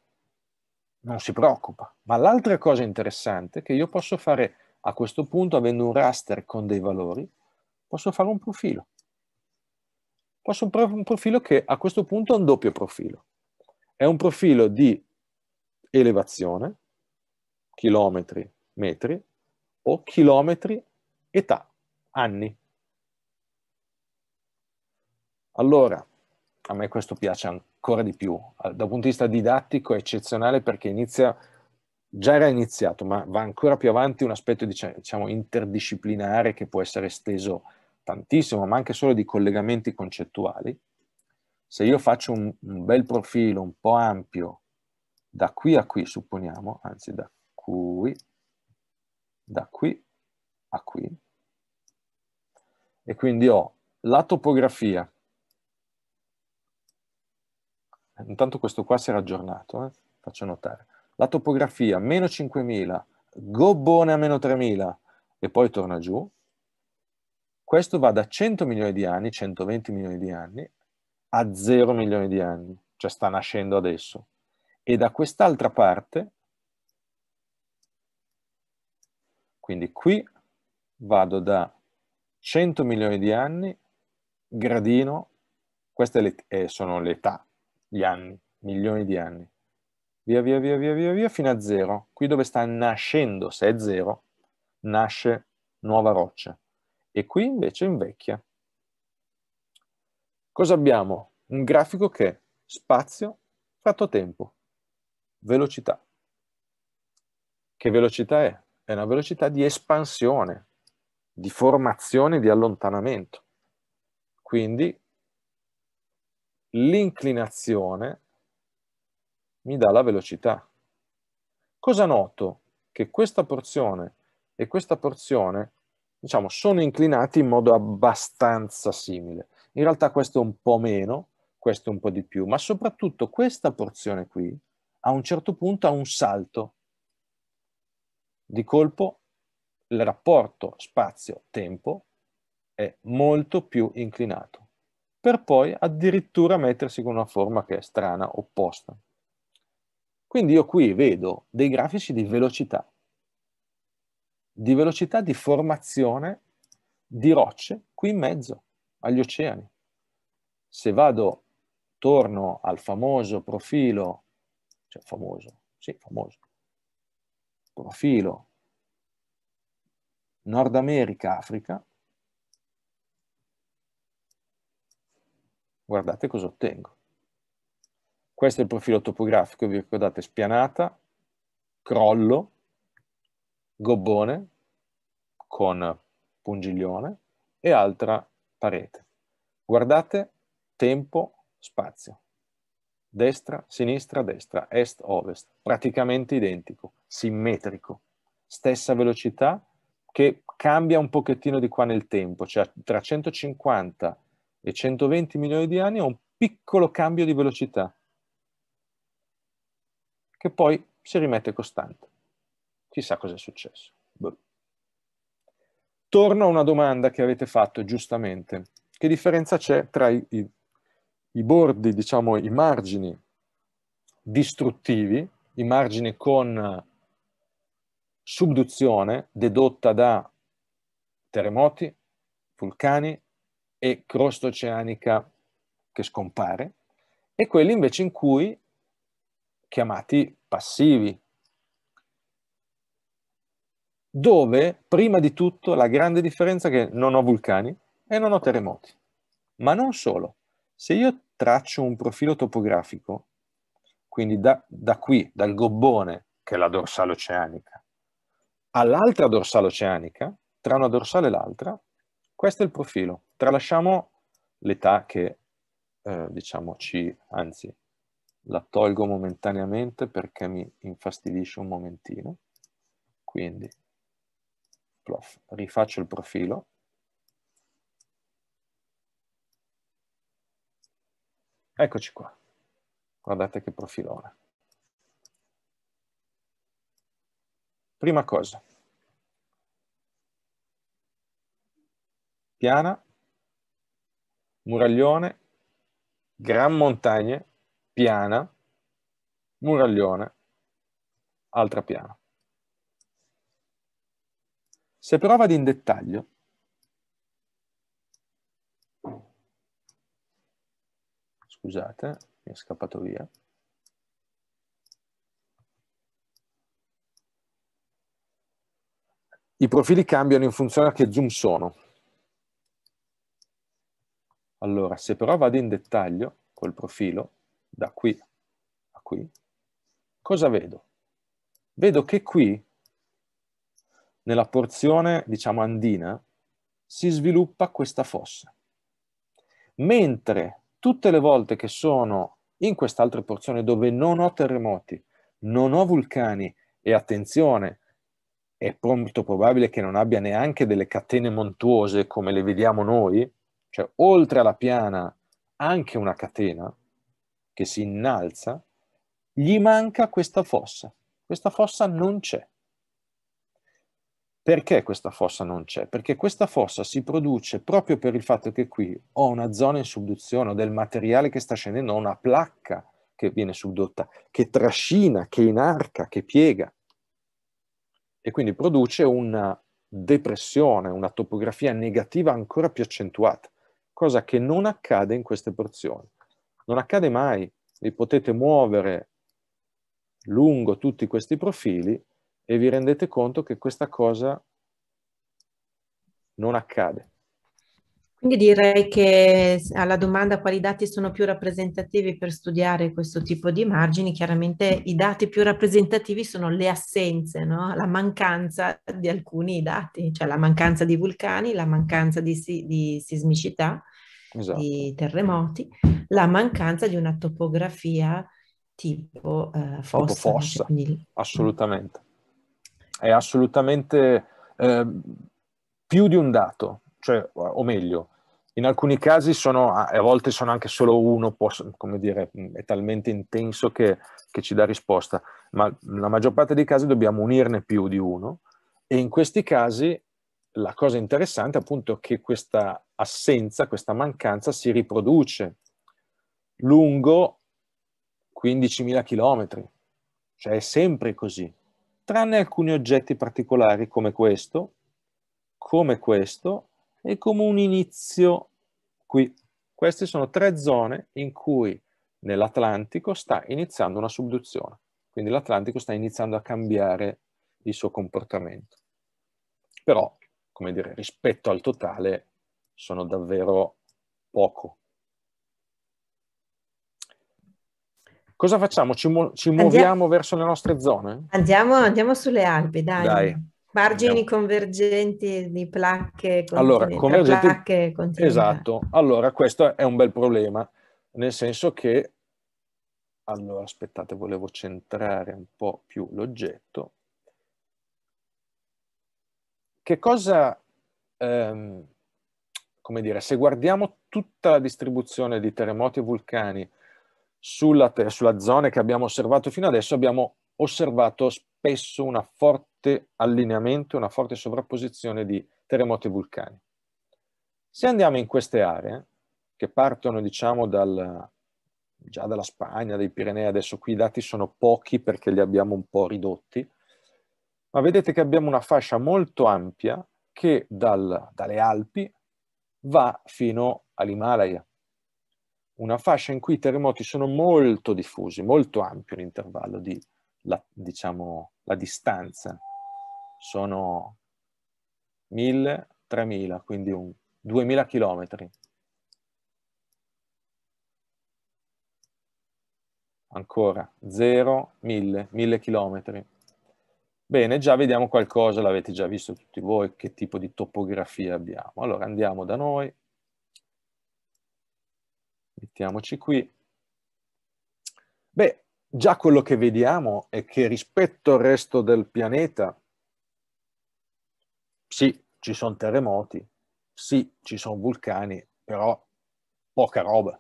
non si preoccupa. Ma l'altra cosa interessante è che io posso fare a questo punto, avendo un raster con dei valori, posso fare un profilo. Posso fare un profilo che a questo punto ha un doppio profilo. È un profilo di elevazione, chilometri, metri, o chilometri, età, anni. Allora, a me questo piace ancora di più, dal punto di vista didattico è eccezionale perché inizia, già era iniziato, ma va ancora più avanti un aspetto diciamo interdisciplinare che può essere esteso tantissimo, ma anche solo di collegamenti concettuali. Se io faccio un, un bel profilo un po' ampio da qui a qui, supponiamo, anzi da qui, da qui a qui, e quindi ho la topografia, intanto questo qua si era aggiornato, eh? faccio notare, la topografia meno 5000, gobbone a meno 3000 e poi torna giù, questo va da 100 milioni di anni, 120 milioni di anni, a 0 milioni di anni, cioè sta nascendo adesso e da quest'altra parte, quindi qui vado da 100 milioni di anni, gradino, queste le, eh, sono l'età, gli anni, milioni di anni, via via via via via via fino a zero, qui dove sta nascendo, se è zero, nasce nuova roccia e qui invece invecchia. Cosa abbiamo? Un grafico che è spazio fratto tempo velocità. Che velocità è? È una velocità di espansione, di formazione, di allontanamento. Quindi l'inclinazione mi dà la velocità. Cosa noto? Che questa porzione e questa porzione, diciamo, sono inclinati in modo abbastanza simile. In realtà questo è un po' meno, questo è un po' di più, ma soprattutto questa porzione qui a un certo punto ha un salto. Di colpo il rapporto spazio-tempo è molto più inclinato, per poi addirittura mettersi con una forma che è strana, opposta. Quindi io qui vedo dei grafici di velocità, di velocità di formazione di rocce qui in mezzo agli oceani. Se vado, torno al famoso profilo cioè famoso, sì, famoso. Profilo Nord America, Africa. Guardate cosa ottengo. Questo è il profilo topografico, vi ricordate, spianata, crollo, gobbone con pungiglione e altra parete. Guardate tempo, spazio destra, sinistra, destra, est, ovest, praticamente identico, simmetrico, stessa velocità che cambia un pochettino di qua nel tempo, cioè tra 150 e 120 milioni di anni ha un piccolo cambio di velocità che poi si rimette costante. Chissà cosa è successo. Boh. Torno a una domanda che avete fatto giustamente. Che differenza c'è tra i, i i bordi, diciamo i margini distruttivi, i margini con subduzione dedotta da terremoti, vulcani e crosta oceanica che scompare, e quelli invece in cui chiamati passivi, dove prima di tutto la grande differenza è che non ho vulcani e non ho terremoti. Ma non solo. Se io traccio un profilo topografico, quindi da, da qui, dal gobbone, che è la dorsale oceanica, all'altra dorsale oceanica, tra una dorsale e l'altra, questo è il profilo. Tralasciamo l'età che, eh, diciamo, ci, anzi, la tolgo momentaneamente perché mi infastidisce un momentino. Quindi, plof, rifaccio il profilo Eccoci qua. Guardate che profilone. Prima cosa. Piana, muraglione, gran montagne, piana, muraglione, altra piana. Se prova in dettaglio, Scusate, mi è scappato via. I profili cambiano in funzione a che zoom sono. Allora, se però vado in dettaglio col profilo, da qui a qui, cosa vedo? Vedo che qui, nella porzione, diciamo, andina, si sviluppa questa fossa. Mentre tutte le volte che sono in quest'altra porzione dove non ho terremoti, non ho vulcani e attenzione, è molto probabile che non abbia neanche delle catene montuose come le vediamo noi, cioè oltre alla piana anche una catena che si innalza, gli manca questa fossa. Questa fossa non c'è. Perché questa fossa non c'è? Perché questa fossa si produce proprio per il fatto che qui ho una zona in subduzione, ho del materiale che sta scendendo, ho una placca che viene subdotta, che trascina, che inarca, che piega. E quindi produce una depressione, una topografia negativa ancora più accentuata, cosa che non accade in queste porzioni. Non accade mai, vi potete muovere lungo tutti questi profili e vi rendete conto che questa cosa non accade. Quindi direi che alla domanda quali dati sono più rappresentativi per studiare questo tipo di margini, chiaramente i dati più rappresentativi sono le assenze, no? la mancanza di alcuni dati, cioè la mancanza di vulcani, la mancanza di, di sismicità, esatto. di terremoti, la mancanza di una topografia tipo eh, fossa. Tipo fossa, cioè quindi... assolutamente è assolutamente eh, più di un dato, cioè, o meglio, in alcuni casi sono, a volte sono anche solo uno, può, come dire, è talmente intenso che, che ci dà risposta, ma nella maggior parte dei casi dobbiamo unirne più di uno e in questi casi la cosa interessante appunto è che questa assenza, questa mancanza si riproduce lungo 15.000 chilometri, cioè è sempre così tranne alcuni oggetti particolari come questo, come questo e come un inizio qui. Queste sono tre zone in cui nell'Atlantico sta iniziando una subduzione, quindi l'Atlantico sta iniziando a cambiare il suo comportamento. Però, come dire, rispetto al totale sono davvero poco Cosa facciamo? Ci, mu- ci muoviamo andiamo, verso le nostre zone? Andiamo, andiamo sulle Alpi, dai. dai. Margini andiamo. convergenti di placche continue. Allora, convergenti... Placche continue. Esatto. Allora, questo è un bel problema, nel senso che... Allora, aspettate, volevo centrare un po' più l'oggetto. Che cosa... Ehm, come dire, se guardiamo tutta la distribuzione di terremoti e vulcani sulla, sulla zona che abbiamo osservato fino adesso abbiamo osservato spesso un forte allineamento, una forte sovrapposizione di terremoti e vulcani. Se andiamo in queste aree, che partono diciamo dal, già dalla Spagna, dai Pirenei, adesso qui i dati sono pochi perché li abbiamo un po' ridotti, ma vedete che abbiamo una fascia molto ampia che dal, dalle Alpi va fino all'Himalaya una fascia in cui i terremoti sono molto diffusi, molto ampio l'intervallo di, la, diciamo, la distanza. Sono 1000, 3000, quindi un 2000 chilometri. Ancora 0, 1000, 1000 chilometri. Bene, già vediamo qualcosa, l'avete già visto tutti voi, che tipo di topografia abbiamo. Allora andiamo da noi, mettiamoci qui. Beh, già quello che vediamo è che rispetto al resto del pianeta, sì, ci sono terremoti, sì, ci sono vulcani, però poca roba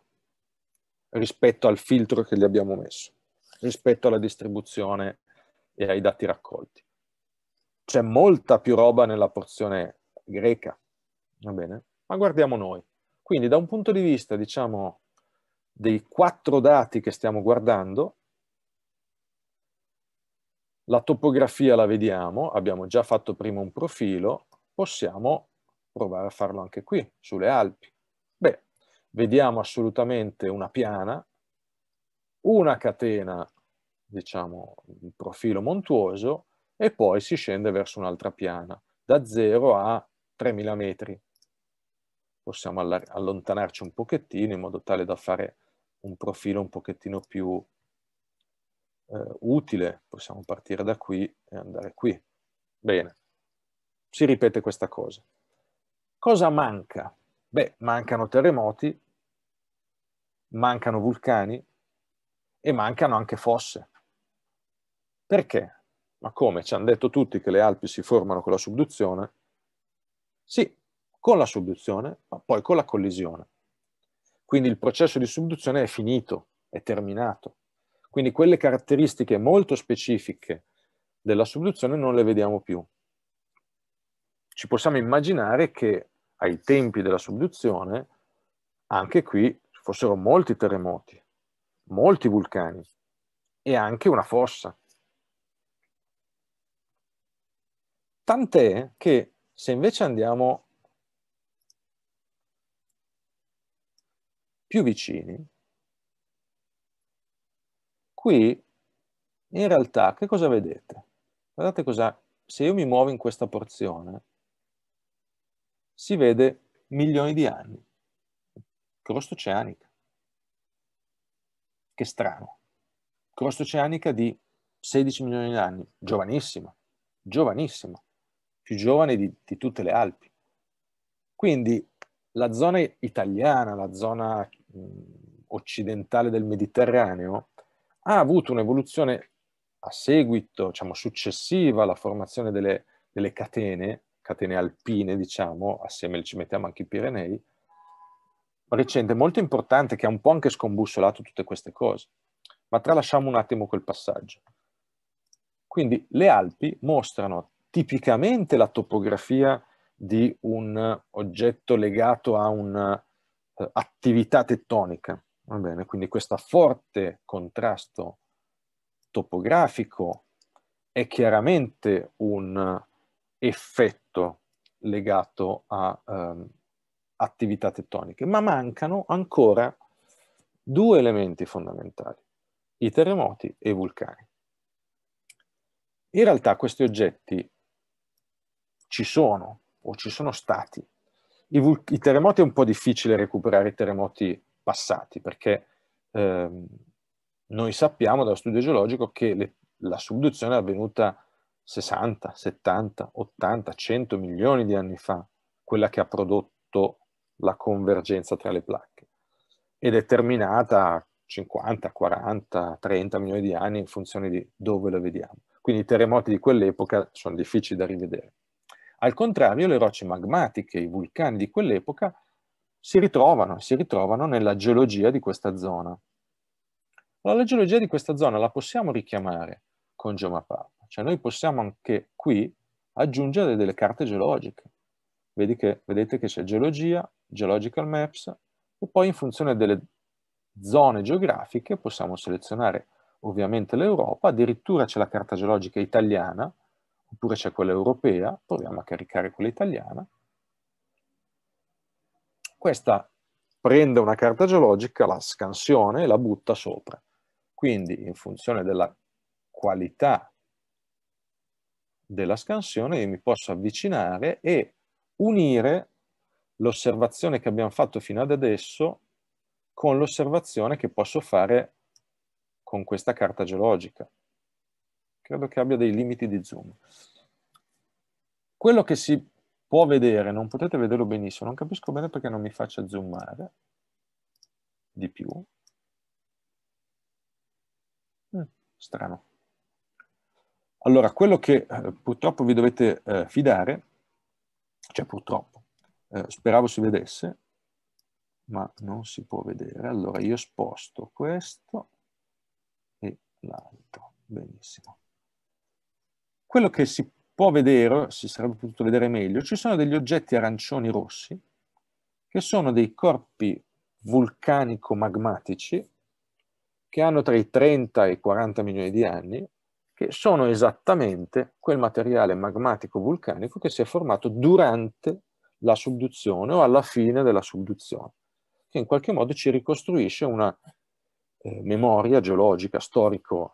rispetto al filtro che gli abbiamo messo, rispetto alla distribuzione e ai dati raccolti. C'è molta più roba nella porzione greca, va bene? Ma guardiamo noi. Quindi da un punto di vista, diciamo, dei quattro dati che stiamo guardando, la topografia la vediamo, abbiamo già fatto prima un profilo, possiamo provare a farlo anche qui, sulle Alpi. Beh, vediamo assolutamente una piana, una catena, diciamo, un profilo montuoso, e poi si scende verso un'altra piana, da 0 a 3000 metri. Possiamo allontanarci un pochettino in modo tale da fare un profilo un pochettino più eh, utile, possiamo partire da qui e andare qui. Bene, si ripete questa cosa. Cosa manca? Beh, mancano terremoti, mancano vulcani e mancano anche fosse. Perché? Ma come? Ci hanno detto tutti che le Alpi si formano con la subduzione? Sì, con la subduzione, ma poi con la collisione. Quindi il processo di subduzione è finito, è terminato. Quindi quelle caratteristiche molto specifiche della subduzione non le vediamo più. Ci possiamo immaginare che ai tempi della subduzione anche qui ci fossero molti terremoti, molti vulcani e anche una fossa. Tant'è che se invece andiamo più vicini. Qui in realtà che cosa vedete? Guardate cosa, se io mi muovo in questa porzione, si vede milioni di anni, crosta oceanica. Che strano. Crosta oceanica di 16 milioni di anni, giovanissima, giovanissima, più giovane di, di tutte le Alpi. Quindi la zona italiana, la zona occidentale del Mediterraneo, ha avuto un'evoluzione a seguito, diciamo, successiva alla formazione delle, delle catene, catene alpine, diciamo, assieme ci mettiamo anche i Pirenei, recente, molto importante, che ha un po' anche scombussolato tutte queste cose. Ma tralasciamo un attimo quel passaggio. Quindi le Alpi mostrano tipicamente la topografia di un oggetto legato a un'attività eh, tettonica. Va bene, quindi questo forte contrasto topografico è chiaramente un effetto legato a um, attività tettoniche, ma mancano ancora due elementi fondamentali, i terremoti e i vulcani. In realtà questi oggetti ci sono, o ci sono stati. I, vul- I, terremoti è un po' difficile recuperare i terremoti passati perché ehm, noi sappiamo dallo studio geologico che le, la subduzione è avvenuta 60, 70, 80, 100 milioni di anni fa, quella che ha prodotto la convergenza tra le placche ed è terminata 50, 40, 30 milioni di anni in funzione di dove lo vediamo. Quindi i terremoti di quell'epoca sono difficili da rivedere. Al contrario, le rocce magmatiche, i vulcani di quell'epoca, si ritrovano, si ritrovano nella geologia di questa zona. Allora, la geologia di questa zona la possiamo richiamare con Geomapapa, cioè noi possiamo anche qui aggiungere delle carte geologiche. Che, vedete che c'è geologia, geological maps, e poi in funzione delle zone geografiche possiamo selezionare ovviamente l'Europa, addirittura c'è la carta geologica italiana, oppure c'è quella europea, proviamo a caricare quella italiana. Questa prende una carta geologica, la scansione e la butta sopra. Quindi in funzione della qualità della scansione io mi posso avvicinare e unire l'osservazione che abbiamo fatto fino ad adesso con l'osservazione che posso fare con questa carta geologica credo che abbia dei limiti di zoom. Quello che si può vedere, non potete vederlo benissimo, non capisco bene perché non mi faccia zoomare di più. Mm, strano. Allora, quello che eh, purtroppo vi dovete eh, fidare, cioè purtroppo, eh, speravo si vedesse, ma non si può vedere. Allora, io sposto questo e l'altro. Benissimo. Quello che si può vedere, si sarebbe potuto vedere meglio, ci sono degli oggetti arancioni rossi che sono dei corpi vulcanico-magmatici che hanno tra i 30 e i 40 milioni di anni, che sono esattamente quel materiale magmatico-vulcanico che si è formato durante la subduzione o alla fine della subduzione, che in qualche modo ci ricostruisce una eh, memoria geologica, storico-geologica,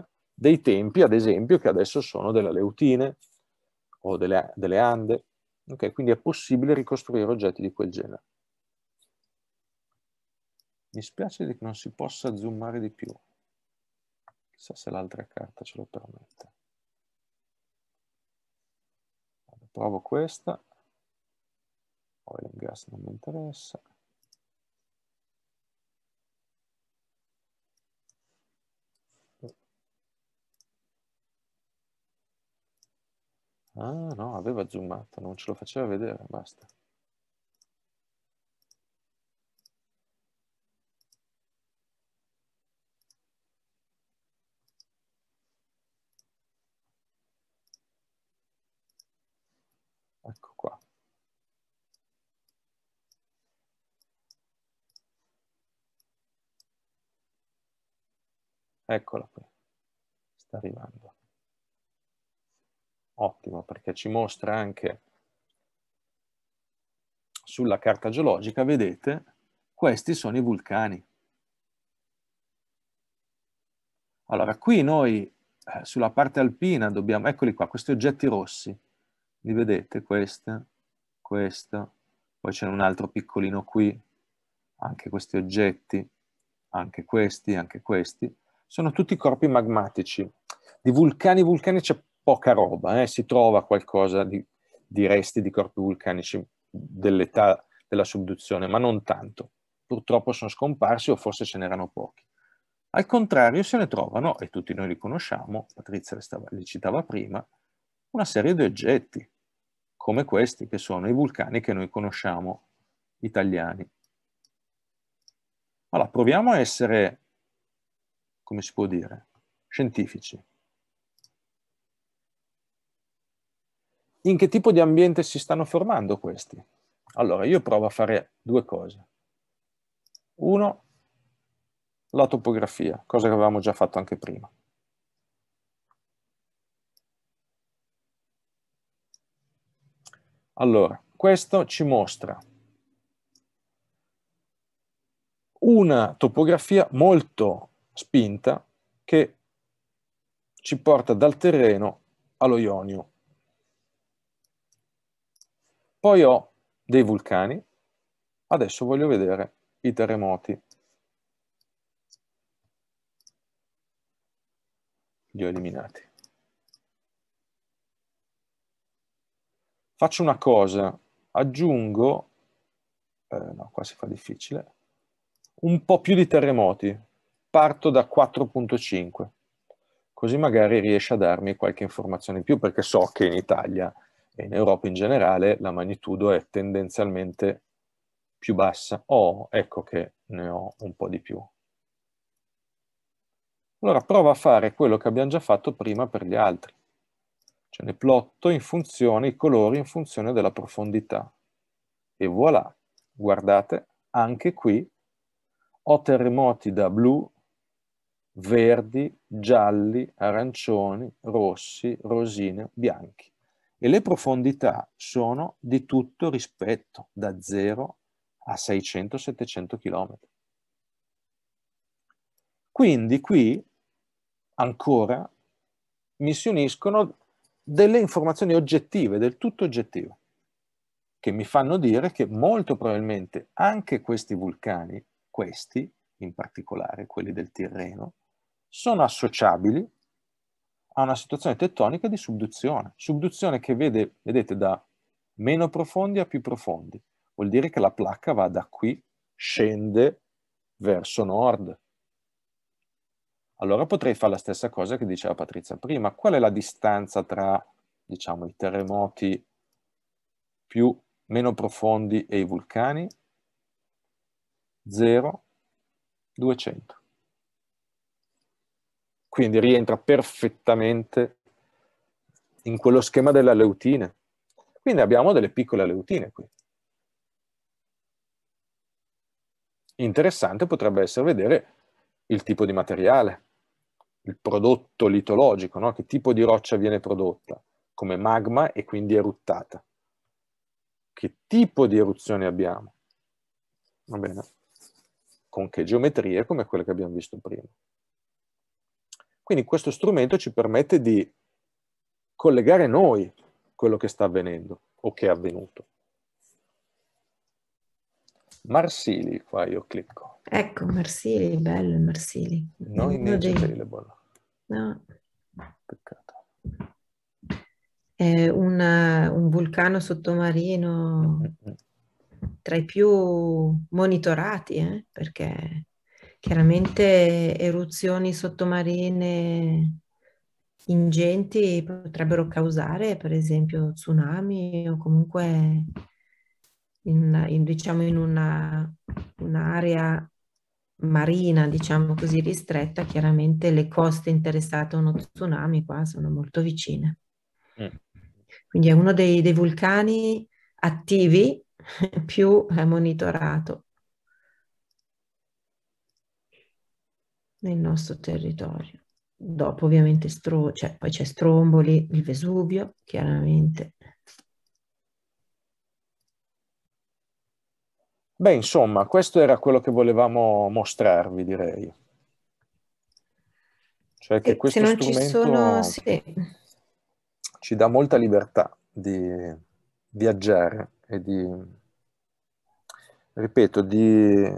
storico dei tempi, ad esempio, che adesso sono delle leutine o delle, delle ande. Okay? Quindi è possibile ricostruire oggetti di quel genere. Mi spiace che non si possa zoomare di più. Chissà se l'altra carta ce lo permette. Provo questa. Oil and gas non mi interessa. Ah no, aveva zoomato, non ce lo faceva vedere, basta. Ecco qua. Eccola qui, sta arrivando ottimo perché ci mostra anche sulla carta geologica, vedete, questi sono i vulcani. Allora, qui noi eh, sulla parte alpina dobbiamo, eccoli qua, questi oggetti rossi, li vedete? Questo, questo, poi c'è un altro piccolino qui, anche questi oggetti, anche questi, anche questi, sono tutti corpi magmatici. Di vulcani, vulcani c'è poca roba, eh? si trova qualcosa di, di, resti di corpi vulcanici dell'età della subduzione, ma non tanto. Purtroppo sono scomparsi o forse ce n'erano pochi. Al contrario se ne trovano, e tutti noi li conosciamo, Patrizia li, stava, li citava prima, una serie di oggetti, come questi, che sono i vulcani che noi conosciamo, italiani. Allora, proviamo a essere, come si può dire, scientifici. in che tipo di ambiente si stanno formando questi? Allora, io provo a fare due cose. Uno, la topografia, cosa che avevamo già fatto anche prima. Allora, questo ci mostra una topografia molto spinta che ci porta dal terreno allo ionio poi ho dei vulcani, adesso voglio vedere i terremoti. Li ho eliminati. Faccio una cosa, aggiungo, eh, no qua si fa difficile, un po' più di terremoti, parto da 4.5 così magari riesce a darmi qualche informazione in più, perché so che in Italia e in Europa in generale la magnitudo è tendenzialmente più bassa. Oh, ecco che ne ho un po' di più. Allora prova a fare quello che abbiamo già fatto prima per gli altri. Cioè ne plotto in funzione, i colori in funzione della profondità. E voilà, guardate, anche qui ho terremoti da blu, verdi, gialli, arancioni, rossi, rosine, bianchi e le profondità sono di tutto rispetto, da 0 a 600-700 km. Quindi qui ancora mi si uniscono delle informazioni oggettive, del tutto oggettive, che mi fanno dire che molto probabilmente anche questi vulcani, questi in particolare, quelli del Tirreno, sono associabili a una situazione tettonica di subduzione. Subduzione che vede, vedete, da meno profondi a più profondi. Vuol dire che la placca va da qui, scende verso nord. Allora potrei fare la stessa cosa che diceva Patrizia prima. Qual è la distanza tra, diciamo, i terremoti più, meno profondi e i vulcani? 0, 200. Quindi rientra perfettamente in quello schema delle aleutine. Quindi abbiamo delle piccole aleutine qui. Interessante potrebbe essere vedere il tipo di materiale, il prodotto litologico, no? che tipo di roccia viene prodotta, come magma e quindi eruttata. Che tipo di eruzione abbiamo? Va bene? Con che geometrie come quelle che abbiamo visto prima. Quindi questo strumento ci permette di collegare noi quello che sta avvenendo o che è avvenuto. Marsili, qua io clicco. Ecco, Marsili, bello Marsili. No, in Edge Available. No. Peccato. È una, un vulcano sottomarino mm, mm, mm. tra i più monitorati, eh? perché Chiaramente eruzioni sottomarine ingenti potrebbero causare per esempio tsunami o comunque in, in, diciamo in una, un'area marina diciamo così ristretta chiaramente le coste interessate a uno tsunami qua sono molto vicine mm. quindi è uno dei, dei vulcani attivi più monitorato nel nostro territorio. Dopo ovviamente Stro- cioè, poi c'è Stromboli, il Vesuvio, chiaramente. Beh, insomma, questo era quello che volevamo mostrarvi, direi. Cioè che questo e questo strumento ci, sono, sì. ci, dà molta libertà di viaggiare e di, ripeto, di eh,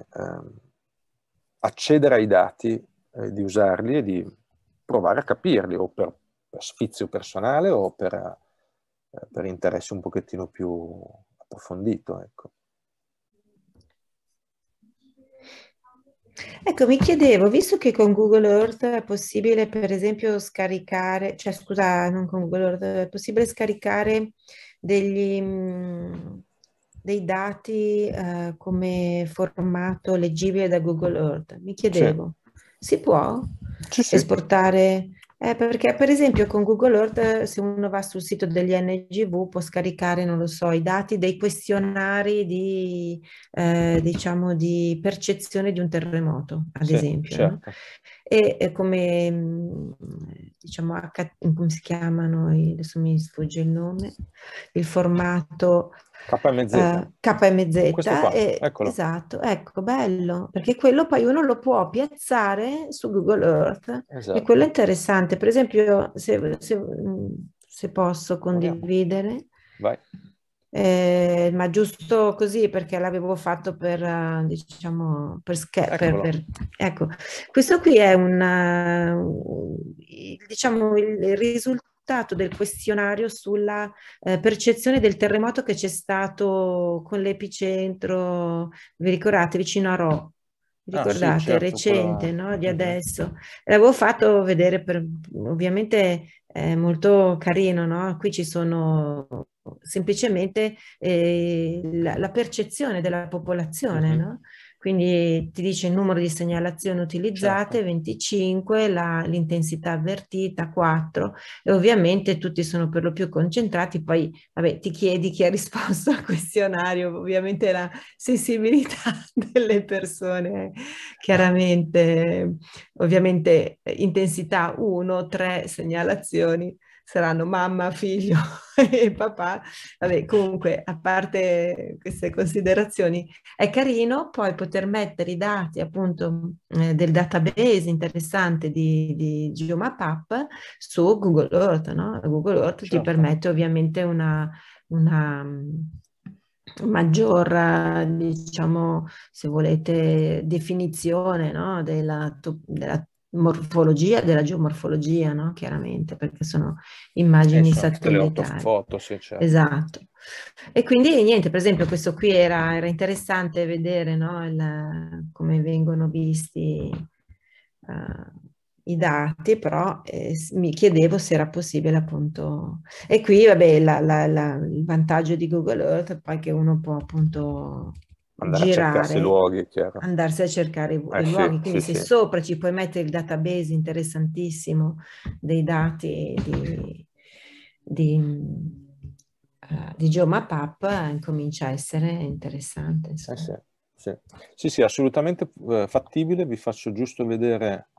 accedere ai dati eh, di usarli e di provare a capirli o per, per sfizio personale o per, eh, per, interesse un pochettino più approfondito. Ecco. Ecco, mi chiedevo, visto che con Google Earth è possibile, per esempio, scaricare, cioè scusa, non con Google Earth, è possibile scaricare degli, mm, dei dati eh, come formato leggibile da Google Earth. Mi chiedevo, si può sì, sì. esportare? Eh, perché per esempio con Google Earth se uno va sul sito degli NGV può scaricare, non lo so, i dati dei questionari di, eh, diciamo, di percezione di un terremoto, ad sì, esempio. Certo. E, e, come, mm, diciamo, come si chiamano, adesso mi sfugge il nome, il formato KMZ. Uh, eh, KMZ. Qua, e, esatto, ecco, bello, eh. perché quello poi uno lo può piazzare su Google Earth esatto. e quello è interessante. Per esempio, se, se, se posso condividere. Vai. Eh, ma giusto così perché l'avevo fatto per diciamo per scherzo per, ecco questo qui è un eh, diciamo il risultato risultato del questionario sulla eh, percezione del terremoto che c'è stato con l'epicentro, vi ricordate, vicino a Rho? Ricordate, ah, sì, certo, recente, quella... no? Di mm-hmm. adesso. L'avevo fatto vedere per, ovviamente è molto carino, no? Qui ci sono semplicemente eh, la, la, percezione della popolazione, uh-huh. no? Quindi ti dice il numero di segnalazioni utilizzate, certo. 25, la, l'intensità avvertita, 4 e ovviamente tutti sono per lo più concentrati, poi vabbè, ti chiedi chi ha risposto al questionario, ovviamente la sensibilità delle persone, chiaramente, ovviamente intensità 1, 3 segnalazioni saranno mamma, figlio e papà. Vabbè, comunque, a parte queste considerazioni, è carino poi poter mettere i dati appunto mm, eh, del database interessante di, di GeoMapUp su Google Earth, no? Google Earth certo. ti permette ovviamente una, una mm, maggior, diciamo, se volete, definizione no? della, della morfologia della geomorfologia, no? chiaramente, perché sono immagini eh, satellitari. Foto, sì, certo. Esatto. E quindi niente, per esempio questo qui era, era interessante vedere no? Il, come vengono visti uh, i dati, però eh, mi chiedevo se era possibile appunto... E qui vabbè la, la, la, il vantaggio di Google Earth è poi che uno può appunto andare girare, a cercarsi luoghi, chiaro. andarsi a cercare i, eh, i luoghi. Sì, Quindi sì, se sì. sopra ci puoi mettere il database interessantissimo dei dati di, di, uh, di GeoMapUp, eh, incomincia a essere interessante. Eh sì, sì. assolutamente fattibile. Vi faccio giusto vedere,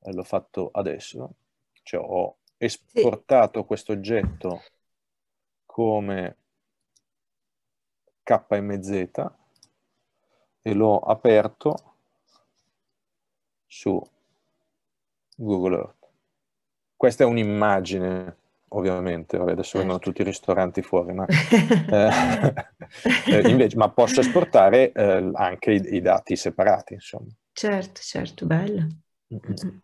l'ho fatto adesso, cioè ho esportato questo oggetto come KMZ e l'ho aperto su Google Earth. Questa è un'immagine, ovviamente, Vabbè, adesso eh. vengono tutti i ristoranti fuori, ma, eh, eh, invece, ma posso esportare eh, anche i, i, dati separati, insomma. Certo, certo, bello. Mm-hmm.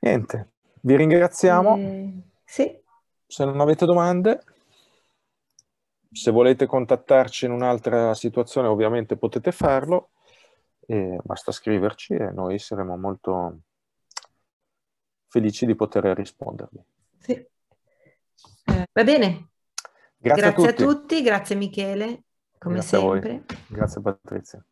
Niente, vi ringraziamo. Eh, sì. Se non avete domande se volete contattarci in un'altra situazione ovviamente potete farlo, basta scriverci e noi saremo molto felici di poter rispondervi. Sì. Eh, va bene. Grazie, grazie a, tutti. a, tutti. grazie Michele, come grazie sempre. Grazie Patrizia.